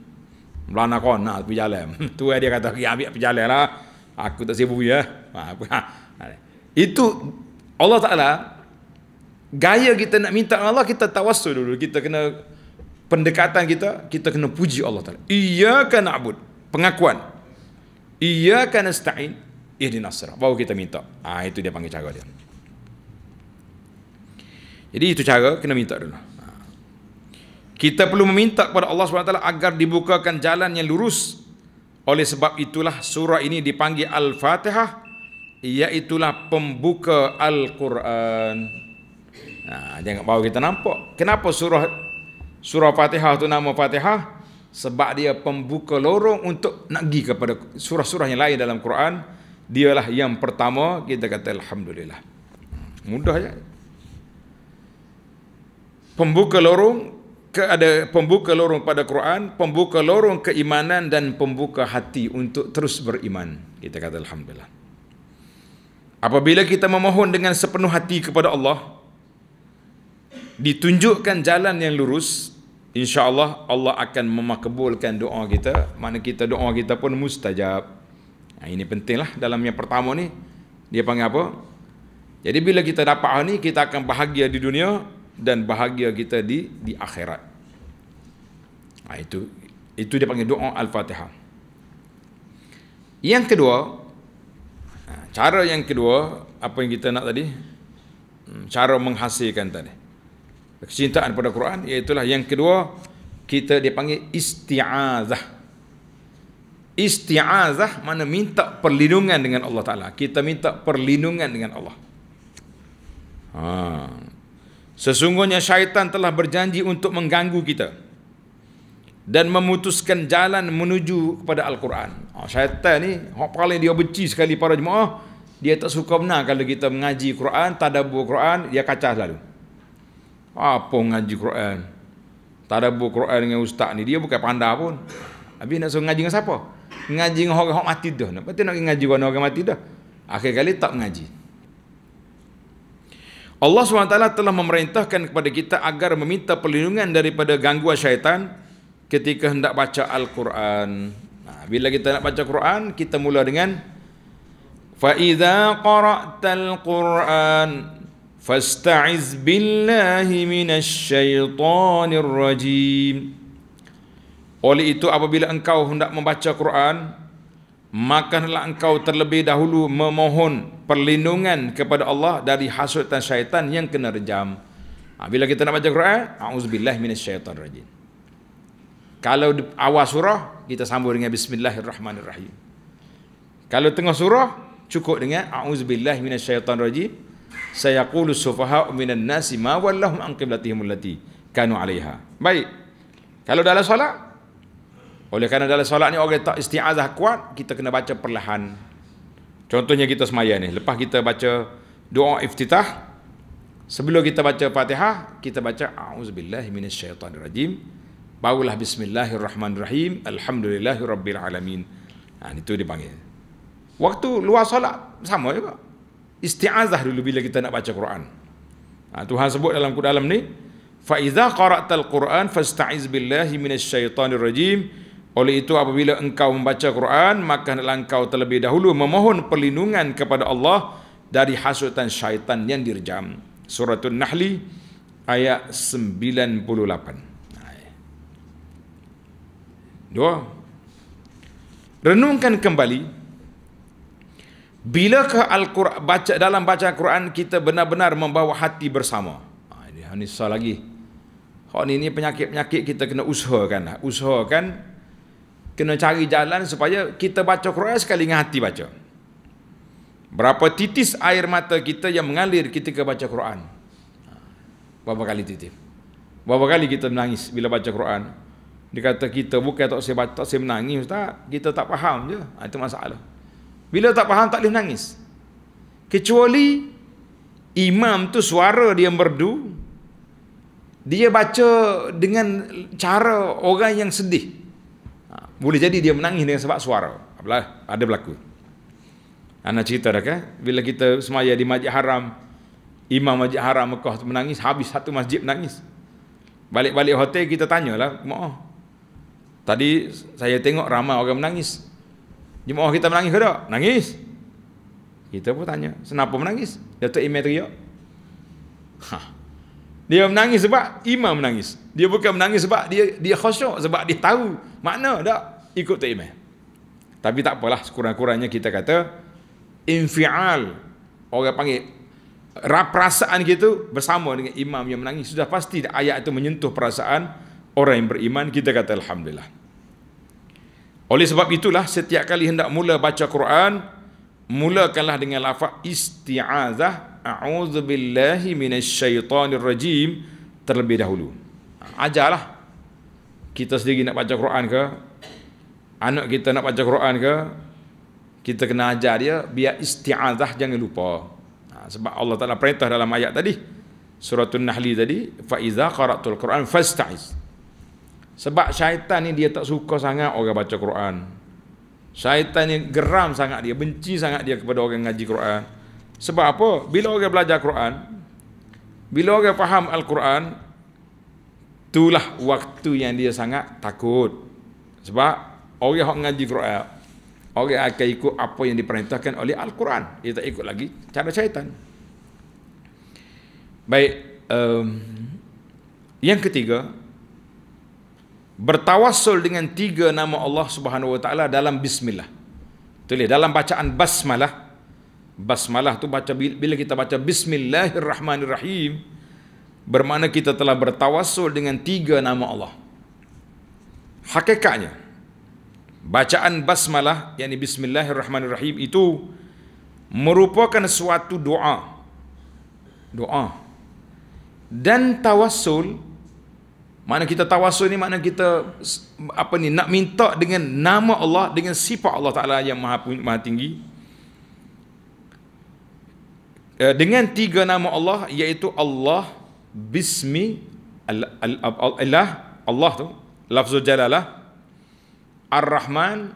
Belana kona hmm, tu jalan. Eh, tu dia kata, ya ambil pejalan lah. Aku tak sibuk ya. Ha, ha. ha. Itu Allah Ta'ala gaya kita nak minta Allah kita tawassul dulu kita kena pendekatan kita kita kena puji Allah Ta'ala iyaka na'bud pengakuan iyaka nasta'in ihdinas sirat baru kita minta ah ha, itu dia panggil cara dia jadi itu cara kena minta dulu ha. kita perlu meminta kepada Allah SWT agar dibukakan jalan yang lurus. Oleh sebab itulah surah ini dipanggil Al-Fatihah Iaitulah pembuka Al-Quran nah, Jangan bawa kita nampak Kenapa surah surah Fatihah tu nama Fatihah Sebab dia pembuka lorong untuk nak pergi kepada surah-surah yang lain dalam Quran Dialah yang pertama kita kata Alhamdulillah Mudah je Pembuka lorong ke ada pembuka lorong pada Quran, pembuka lorong keimanan dan pembuka hati untuk terus beriman. Kita kata Alhamdulillah. Apabila kita memohon dengan sepenuh hati kepada Allah, ditunjukkan jalan yang lurus, insya-Allah Allah akan memakbulkan doa kita, mana kita doa kita pun mustajab. Nah, ini pentinglah dalam yang pertama ni. Dia panggil apa? Jadi bila kita dapat hal ni, kita akan bahagia di dunia dan bahagia kita di di akhirat. Nah, itu itu dia panggil doa Al-Fatihah. Yang kedua, cara yang kedua apa yang kita nak tadi hmm, cara menghasilkan tadi kecintaan pada Quran iaitu yang kedua kita dipanggil isti'azah isti'azah mana minta perlindungan dengan Allah Ta'ala kita minta perlindungan dengan Allah ha. sesungguhnya syaitan telah berjanji untuk mengganggu kita dan memutuskan jalan menuju kepada Al-Quran. Oh, syaitan ni, orang paling dia benci sekali para jemaah, dia tak suka benar kalau kita mengaji Quran, tadabur Quran, dia kacau selalu. Apa mengaji Quran? Tadabur Quran dengan ustaz ni, dia bukan pandai pun. Habis nak suruh mengaji dengan siapa? Mengaji dengan orang-orang mati dah. Nak patut nak mengaji dengan orang-orang mati dah. Akhir kali tak mengaji. Allah SWT telah memerintahkan kepada kita agar meminta perlindungan daripada gangguan syaitan ketika hendak baca Al-Quran. Nah, bila kita nak baca al Quran, kita mula dengan فَإِذَا قَرَأْتَ الْقُرْآنِ فَاسْتَعِذْ بِاللَّهِ مِنَ الشَّيْطَانِ rajim Oleh itu apabila engkau hendak membaca al Quran, makanlah engkau terlebih dahulu memohon perlindungan kepada Allah dari hasutan syaitan yang kena rejam. Bila kita nak baca Quran, A'udzubillah minasyaitan rajim. Kalau awal surah, kita sambung dengan Bismillahirrahmanirrahim. Kalau tengah surah, cukup dengan A'udzubillahi minasyaitonirrajim. Sayaqulu sufaha'u minan nasi ma wallahum an qiblatihim allati kanu 'alaiha. Baik. Kalau dalam solat, oleh kerana dalam solat ni orang tak istiazah kuat, kita kena baca perlahan. Contohnya kita semaya ni, lepas kita baca doa iftitah, sebelum kita baca Fatihah, kita baca a'udzubillahi minasyaitonirrajim barulah bismillahirrahmanirrahim alhamdulillahi rabbil alamin ha, itu dia panggil waktu luar solat sama juga isti'azah dulu bila kita nak baca Quran ha, Tuhan sebut dalam dalam ni fa iza qara'tal quran fasta'iz billahi minasyaitonir rajim oleh itu apabila engkau membaca Quran maka hendaklah engkau terlebih dahulu memohon perlindungan kepada Allah dari hasutan syaitan yang dirjam Suratul Nahli ayat 98 Dua. Renungkan kembali bilakah al-Quran baca dalam baca Quran kita benar-benar membawa hati bersama. Ha ini ni lagi. Ha ni ni penyakit-penyakit kita kena usahakan. Lah. Usahakan kena cari jalan supaya kita baca Quran sekali dengan hati baca. Berapa titis air mata kita yang mengalir ketika baca Quran? Ha, berapa kali titis? Berapa kali kita menangis bila baca Quran? Dia kata kita bukan tak saya tak saya menangis ustaz. Kita tak faham je. Ha, itu masalah. Bila tak faham tak boleh menangis. Kecuali imam tu suara dia merdu dia baca dengan cara orang yang sedih. Ha, boleh jadi dia menangis dengan sebab suara. Apalah ada berlaku. Anak cerita dah kan? Bila kita semaya di masjid haram, imam masjid haram Mekah menangis, habis satu masjid menangis. Balik-balik hotel kita tanyalah, maaf, Tadi saya tengok ramai orang menangis. Jemaah kita menangis ke tak? Nangis. Kita pun tanya, kenapa menangis? Datuk Imam teriak. Ha. Dia menangis sebab imam menangis. Dia bukan menangis sebab dia dia khusyuk sebab dia tahu makna tak ikut tak imam. Tapi tak apalah sekurang-kurangnya kita kata infial orang panggil perasaan kita bersama dengan imam yang menangis sudah pasti ayat itu menyentuh perasaan orang yang beriman kita kata alhamdulillah oleh sebab itulah setiap kali hendak mula baca Quran mulakanlah dengan lafaz isti'azah a'udzubillahi minasyaitonirrajim terlebih dahulu ajarlah kita sendiri nak baca Quran ke anak kita nak baca Quran ke kita kena ajar dia biar isti'azah jangan lupa ha, sebab Allah Taala perintah dalam ayat tadi suratul an-nahl tadi fa iza qara'tul quran fasta'iz sebab syaitan ni dia tak suka sangat orang baca Quran. Syaitan ni geram sangat dia, benci sangat dia kepada orang ngaji Quran. Sebab apa? Bila orang belajar Quran, bila orang faham Al-Quran, itulah waktu yang dia sangat takut. Sebab orang yang ngaji Quran, orang akan ikut apa yang diperintahkan oleh Al-Quran. Dia tak ikut lagi cara syaitan. Baik, um, yang ketiga, bertawassul dengan tiga nama Allah Subhanahu Wa Taala dalam bismillah. Tulis ya? dalam bacaan basmalah. Basmalah tu baca bila kita baca bismillahirrahmanirrahim bermakna kita telah bertawassul dengan tiga nama Allah. Hakikatnya bacaan basmalah yakni bismillahirrahmanirrahim itu merupakan suatu doa. Doa dan tawassul mana kita tawasul ni mana kita apa ni nak minta dengan nama Allah dengan sifat Allah Taala yang maha, maha tinggi. Eh, dengan tiga nama Allah iaitu Allah bismi Allah Allah tu lafzul jalalah Ar-Rahman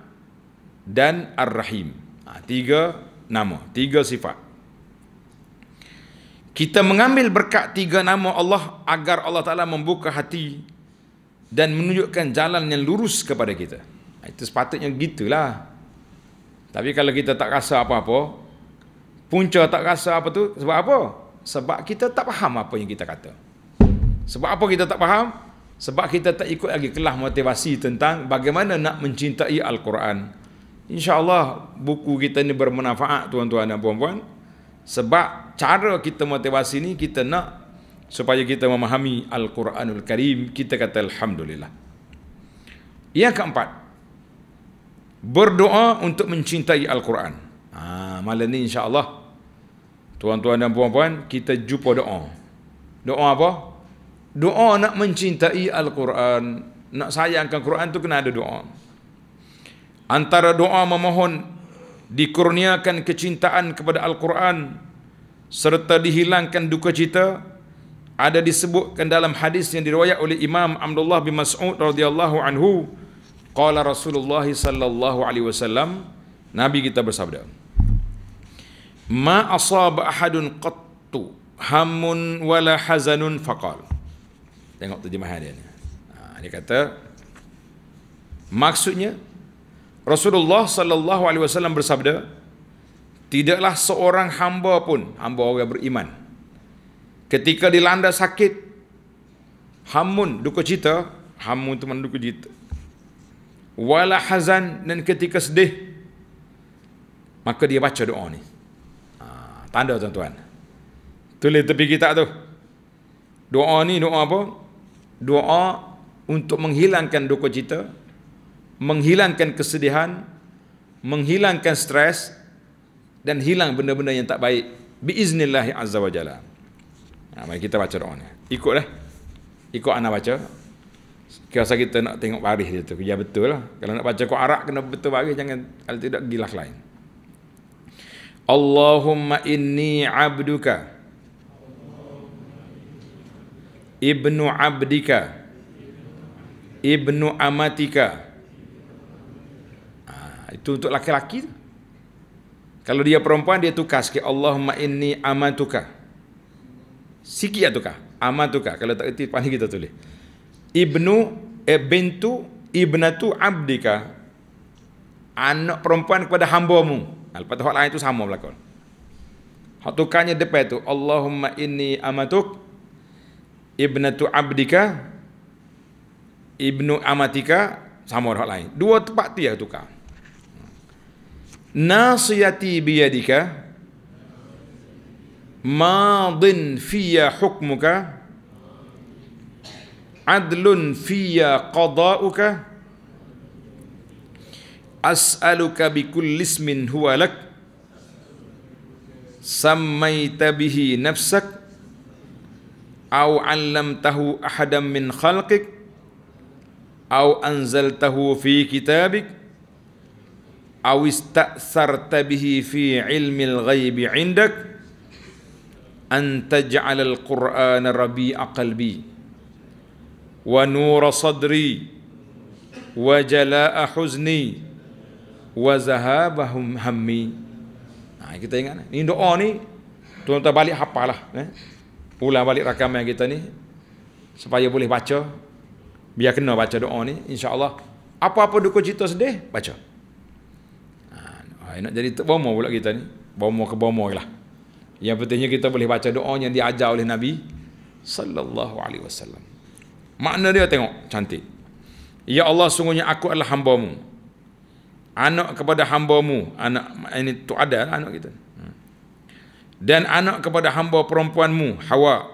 dan Ar-Rahim. Ha, tiga nama, tiga sifat. Kita mengambil berkat tiga nama Allah agar Allah Ta'ala membuka hati dan menunjukkan jalan yang lurus kepada kita. Ha, itu sepatutnya gitulah. Tapi kalau kita tak rasa apa-apa, punca tak rasa apa tu sebab apa? Sebab kita tak faham apa yang kita kata. Sebab apa kita tak faham? Sebab kita tak ikut lagi kelah motivasi tentang bagaimana nak mencintai Al-Quran. InsyaAllah buku kita ni bermanfaat tuan-tuan dan puan-puan. Sebab cara kita motivasi ni kita nak supaya kita memahami Al-Quranul Karim, kita kata Alhamdulillah. Yang keempat, berdoa untuk mencintai Al-Quran. Ha, malam ni Allah tuan-tuan dan puan-puan, kita jumpa doa. Doa apa? Doa nak mencintai Al-Quran, nak sayangkan Quran tu kena ada doa. Antara doa memohon dikurniakan kecintaan kepada Al-Quran serta dihilangkan duka cita ada disebutkan dalam hadis yang diriwayat oleh Imam Abdullah bin Mas'ud radhiyallahu anhu qala Rasulullah sallallahu alaihi wasallam Nabi kita bersabda Ma asaba ahadun qattu hamun wala hazanun faqal Tengok terjemahan dia ni. Ha, dia kata maksudnya Rasulullah sallallahu alaihi wasallam bersabda, tidaklah seorang hamba pun hamba orang beriman ketika dilanda sakit hamun duka cita, hamun teman duka cita. Wala hazan dan ketika sedih maka dia baca doa ni. Ha, tanda tuan-tuan. Tulis tepi kitab tu. Doa ni doa apa? Doa untuk menghilangkan duka cita, menghilangkan kesedihan, menghilangkan stres dan hilang benda-benda yang tak baik. Biiznillah azza wa jalla. Ha, mari kita baca doa ni. Ikutlah. Ikut lah. anak baca. Kiasa kita nak tengok baris dia tu. Ya betul lah. Kalau nak baca kau arak kena betul baris. Jangan kalau tidak gilak lain. Allahumma inni abduka. Ibnu abdika. Ibnu amatika. Ibnu amatika. Itu untuk laki-laki. Kalau dia perempuan dia tukar sikit Allahumma inni amatuka. Sikit ya tukar. Amatuka. Kalau tak reti pandai kita tulis. Ibnu eh, bintu ibnatu abdika. Anak perempuan kepada hamba-mu. Nah, lepas tu hak lain tu sama belakang. Hak tukarnya depan tu Allahumma inni amatuk ibnatu abdika ibnu amatika sama orang lain. Dua tempat tu ya tukar. ناصيتي بيدك ماض في حكمك عدل في قضاؤك أسألك بكل اسم هو لك سميت به نفسك أو علمته أحدا من خلقك أو أنزلته في كتابك aw istasarta bihi fi ilmi al-ghaib indak an taj'al al-qur'ana rabi'a qalbi wa nura sadri wa jala'a huzni wa zahabahum hammi nah, ha, kita ingat eh? ni doa ni tuan-tuan balik hafal lah eh? ulang balik rakaman kita ni supaya boleh baca biar kena baca doa ni insyaallah apa-apa duka cita sedih baca nak jadi bomo pula kita ni. Bomo ke bomo lah. Yang pentingnya kita boleh baca doa yang diajar oleh Nabi sallallahu alaihi wasallam. Makna dia tengok cantik. Ya Allah sungguhnya aku adalah hambaMu. Anak kepada hambaMu, anak ini tu ada lah anak kita. Dan anak kepada hamba perempuanmu Hawa.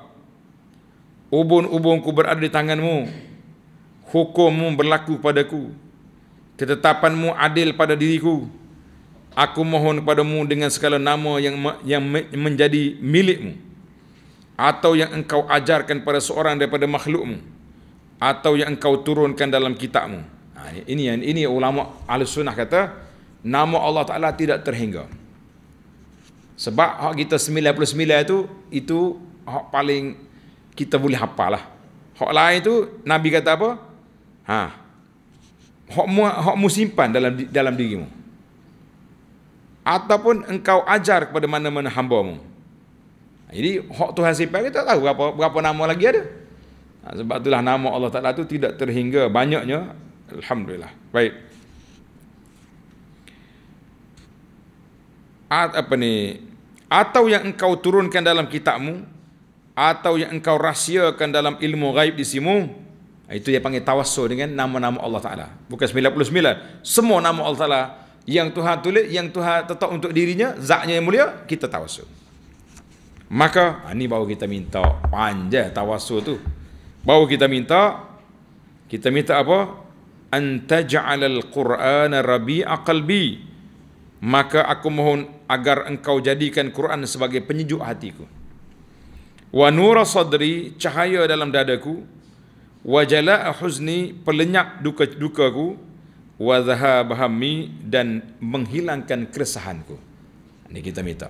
Ubun-ubunku berada di tanganmu. Hukummu berlaku padaku. Ketetapanmu adil pada diriku. Aku mohon kepadamu dengan segala nama yang yang menjadi milikmu atau yang engkau ajarkan pada seorang daripada makhlukmu atau yang engkau turunkan dalam kitabmu. Ha, ini yang ini ulama Ahlussunnah kata nama Allah Taala tidak terhingga. Sebab hak kita 99 itu itu hak paling kita boleh hafal lah. Hak lain itu Nabi kata apa? Ha. Hak mu, hak mu simpan dalam dalam dirimu ataupun engkau ajar kepada mana-mana hamba-Mu. Jadi hak Tuhan sifat kita tak tahu berapa berapa nama lagi ada. Ha, sebab itulah nama Allah Taala tu tidak terhingga banyaknya. Alhamdulillah. Baik. At, apa ni? Atau yang engkau turunkan dalam kitabmu atau yang engkau rahsiakan dalam ilmu gaib di simu ha, itu dia panggil tawassul dengan nama-nama Allah Taala. Bukan 99, semua nama Allah Taala yang Tuhan tulis, yang Tuhan tetap untuk dirinya, zatnya yang mulia, kita tawasul. Maka, ini ah, baru kita minta panjang tawasul tu. Baru kita minta, kita minta apa? Antaja'al al-Qur'ana rabi'a qalbi. Maka aku mohon agar engkau jadikan Quran sebagai penyejuk hatiku. Wa nura sadri, cahaya dalam dadaku. Wa jala'a huzni, pelenyap duka-dukaku. duka dukaku wa zahabahami dan menghilangkan keresahanku. Ini kita minta.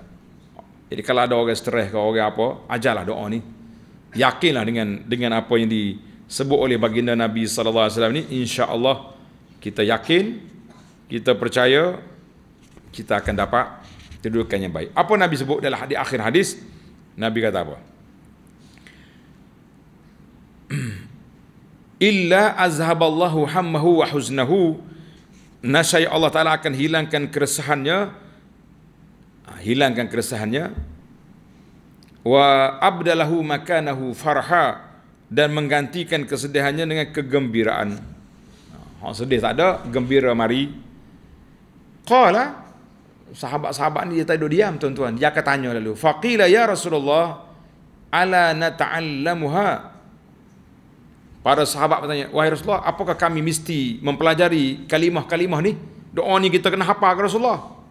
Jadi kalau ada orang stres ke orang apa, ajalah doa ni. Yakinlah dengan dengan apa yang disebut oleh baginda Nabi sallallahu alaihi wasallam ni, insya-Allah kita yakin, kita percaya kita akan dapat kedudukan yang baik. Apa Nabi sebut dalam di akhir hadis? Nabi kata apa? [CLEARS THROAT] Illa azhaballahu hammahu wa huznahu nasyai Allah Ta'ala akan hilangkan keresahannya ah, hilangkan keresahannya wa abdalahu makanahu farha dan menggantikan kesedihannya dengan kegembiraan orang ah, sedih tak ada gembira mari qala sahabat-sahabat ni dia tak diam tuan-tuan dia akan tanya lalu faqila ya rasulullah ala nata'allamuha Para sahabat bertanya, "Wahai Rasulullah, apakah kami mesti mempelajari kalimah-kalimah ni? Doa ni kita kena hafal ke Rasulullah?"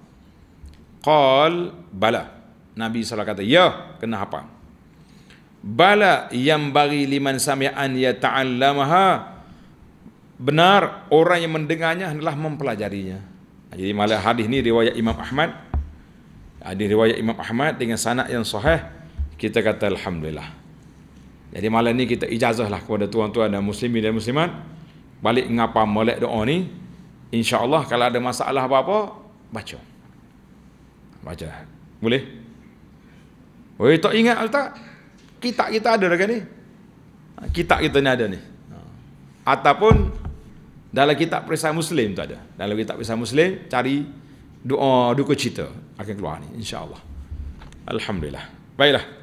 Qal bala. Nabi SAW kata, "Ya, kena hafal." Bala yang bagi liman sami'an ya ta'allamaha. Benar, orang yang mendengarnya hendaklah mempelajarinya. Jadi malah hadis ni riwayat Imam Ahmad. Hadis riwayat Imam Ahmad dengan sanad yang sahih, kita kata alhamdulillah. Jadi malam ni kita ijazah lah kepada tuan-tuan dan muslimin dan muslimat balik ngapa molek doa ni insyaallah kalau ada masalah apa-apa baca. Baca. Boleh? Oi, tak ingat tak? Kitab kita ada lagi ni? Kitab kita ni ada ni. Ataupun dalam kitab perisai Muslim tu ada. Dalam kitab perisai Muslim cari doa duka cita akan keluar ni insyaallah. Alhamdulillah. Baiklah.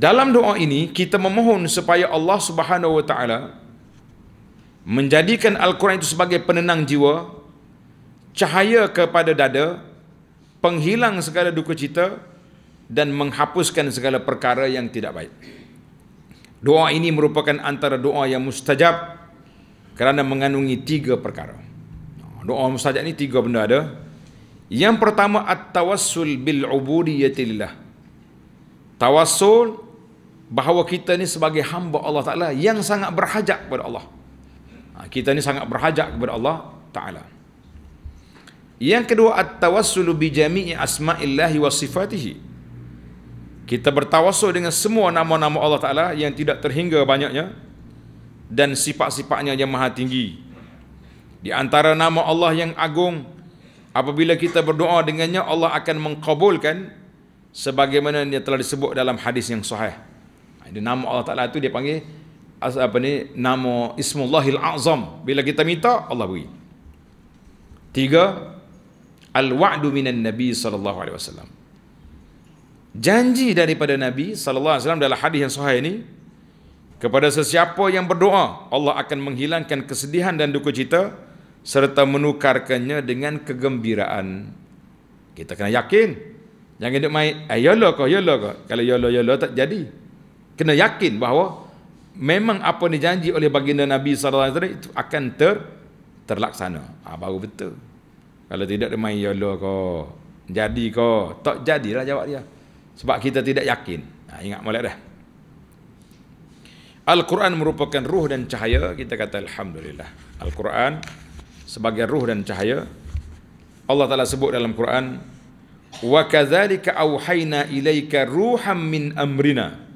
Dalam doa ini kita memohon supaya Allah Subhanahu wa taala menjadikan al-Quran itu sebagai penenang jiwa, cahaya kepada dada, penghilang segala duka cita dan menghapuskan segala perkara yang tidak baik. Doa ini merupakan antara doa yang mustajab kerana mengandungi tiga perkara. Doa mustajab ini tiga benda ada. Yang pertama at-tawassul bil ubudiyyatillah. Tawassul bahawa kita ni sebagai hamba Allah Ta'ala yang sangat berhajat kepada Allah. Ha, kita ni sangat berhajat kepada Allah Ta'ala. Yang kedua, at-tawassulu bi jami'i asma'illahi wa sifatihi. Kita bertawassul dengan semua nama-nama Allah Ta'ala yang tidak terhingga banyaknya dan sifat-sifatnya yang maha tinggi. Di antara nama Allah yang agung, apabila kita berdoa dengannya, Allah akan mengkabulkan sebagaimana yang telah disebut dalam hadis yang sahih. Jadi nama Allah Ta'ala tu dia panggil apa ni nama Ismullahil A'zam. Bila kita minta Allah beri. Tiga Al-wa'du minan Nabi sallallahu alaihi wasallam. Janji daripada Nabi sallallahu alaihi wasallam dalam hadis yang sahih ini kepada sesiapa yang berdoa, Allah akan menghilangkan kesedihan dan duka cita serta menukarkannya dengan kegembiraan. Kita kena yakin. Jangan duk main, ayolah eh, yalah kau, yalah kau. Kalau yalah, yalah tak jadi kena yakin bahawa memang apa yang dijanji oleh baginda Nabi sallallahu alaihi wasallam itu akan ter terlaksana. Ha, baru betul. Kalau tidak dia main ya Allah kau. Jadi kau, tak jadilah jawab dia. Sebab kita tidak yakin. Ha, ingat molek dah. Al-Quran merupakan ruh dan cahaya, kita kata alhamdulillah. Al-Quran sebagai ruh dan cahaya. Allah Taala sebut dalam Quran, "Wa kadzalika awhayna ilaika ruham min amrina."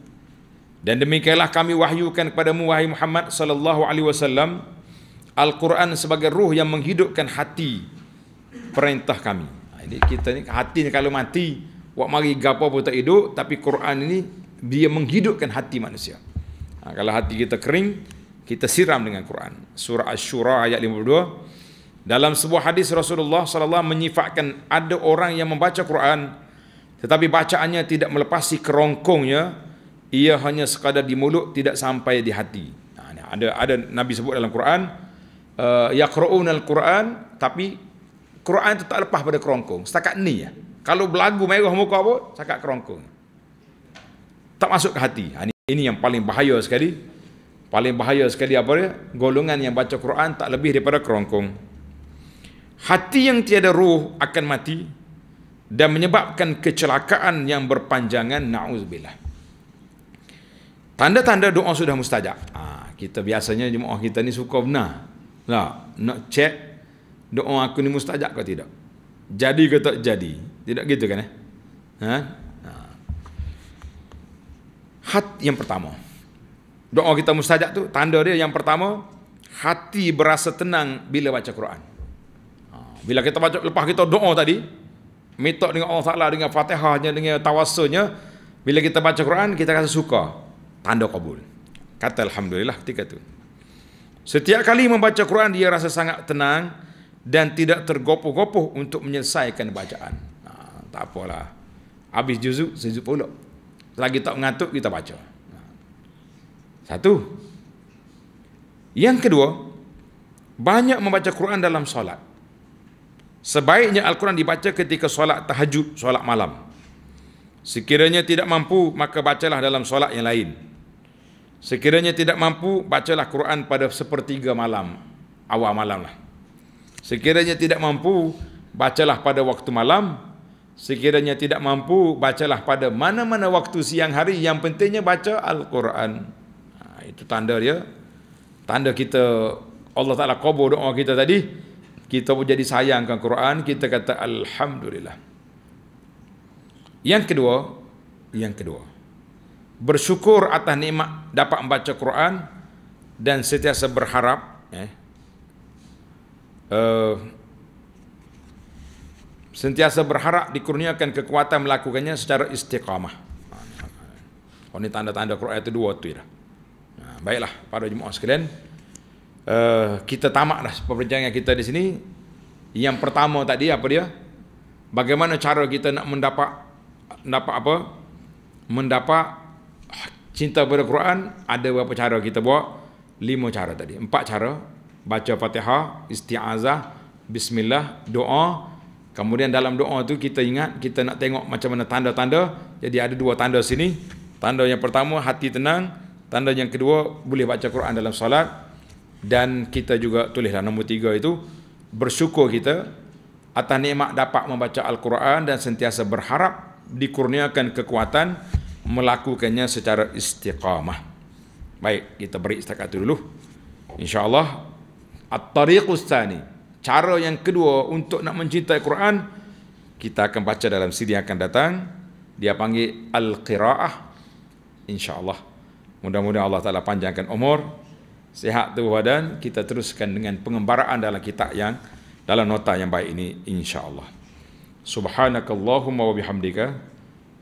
Dan demikianlah kami wahyukan kepada mu wahai Muhammad sallallahu alaihi wasallam Al-Quran sebagai ruh yang menghidupkan hati perintah kami. Ha, jadi kita ni hati ni kalau mati, wak mari gapo pun tak hidup, tapi Quran ini dia menghidupkan hati manusia. Ha, kalau hati kita kering, kita siram dengan Quran. Surah Asy-Syura ayat 52. Dalam sebuah hadis Rasulullah sallallahu menyifatkan ada orang yang membaca Quran tetapi bacaannya tidak melepasi kerongkongnya ia hanya sekadar di mulut tidak sampai di hati ha, ada ada nabi sebut dalam Quran uh, yaqra'un al-Quran tapi Quran itu tak lepas pada kerongkong setakat ni ya kalau belagu merah muka pun setakat kerongkong tak masuk ke hati ini, ha, ini yang paling bahaya sekali paling bahaya sekali apa dia golongan yang baca Quran tak lebih daripada kerongkong hati yang tiada ruh akan mati dan menyebabkan kecelakaan yang berpanjangan na'udzubillah Tanda-tanda doa sudah mustajab. Ha, kita biasanya jemaah kita ni suka benar. Lah, nak cek doa aku ni mustajab ke tidak. Jadi ke tak jadi. Tidak gitu kan eh? Ha? ha. Hat yang pertama. Doa kita mustajab tu tanda dia yang pertama hati berasa tenang bila baca Quran. Ha. bila kita baca lepas kita doa tadi minta dengan Allah Taala dengan Fatihahnya dengan tawassulnya bila kita baca Quran kita rasa suka tanda kabul. Kata Alhamdulillah ketika itu. Setiap kali membaca Quran, dia rasa sangat tenang dan tidak tergopoh-gopoh untuk menyelesaikan bacaan. Nah, ha, tak apalah. Habis juzuk, sejuk pulak. Selagi tak mengantuk, kita baca. Ha. Satu. Yang kedua, banyak membaca Quran dalam solat. Sebaiknya Al-Quran dibaca ketika solat tahajud, solat malam. Sekiranya tidak mampu, maka bacalah dalam solat yang lain. Sekiranya tidak mampu, bacalah Quran pada sepertiga malam. Awal malam lah. Sekiranya tidak mampu, bacalah pada waktu malam. Sekiranya tidak mampu, bacalah pada mana-mana waktu siang hari. Yang pentingnya baca Al-Quran. Ha, itu tanda dia. Tanda kita, Allah Ta'ala kubur doa kita tadi. Kita pun jadi sayangkan Quran. Kita kata Alhamdulillah. Yang kedua, yang kedua bersyukur atas nikmat dapat membaca Quran dan sentiasa berharap eh, uh, sentiasa berharap dikurniakan kekuatan melakukannya secara istiqamah. Oh ini tanda-tanda Quran itu dua tu dah. Ya. Nah, baiklah pada jemaah sekalian. Uh, kita tamak dah perbincangan kita di sini. Yang pertama tadi apa dia? Bagaimana cara kita nak mendapat mendapat apa? Mendapat cinta pada Quran ada berapa cara kita buat lima cara tadi empat cara baca fatihah isti'azah bismillah doa kemudian dalam doa tu kita ingat kita nak tengok macam mana tanda-tanda jadi ada dua tanda sini tanda yang pertama hati tenang tanda yang kedua boleh baca Quran dalam solat dan kita juga tulislah nombor tiga itu bersyukur kita atas nikmat dapat membaca Al-Quran dan sentiasa berharap dikurniakan kekuatan melakukannya secara istiqamah. Baik, kita beri setakat itu dulu. InsyaAllah, At-Tariqus Tani, cara yang kedua untuk nak mencintai Quran, kita akan baca dalam siri yang akan datang. Dia panggil Al-Qira'ah. InsyaAllah. Mudah-mudahan Allah Ta'ala panjangkan umur. Sehat tubuh badan. Kita teruskan dengan pengembaraan dalam kitab yang dalam nota yang baik ini. InsyaAllah. Subhanakallahumma wa bihamdika.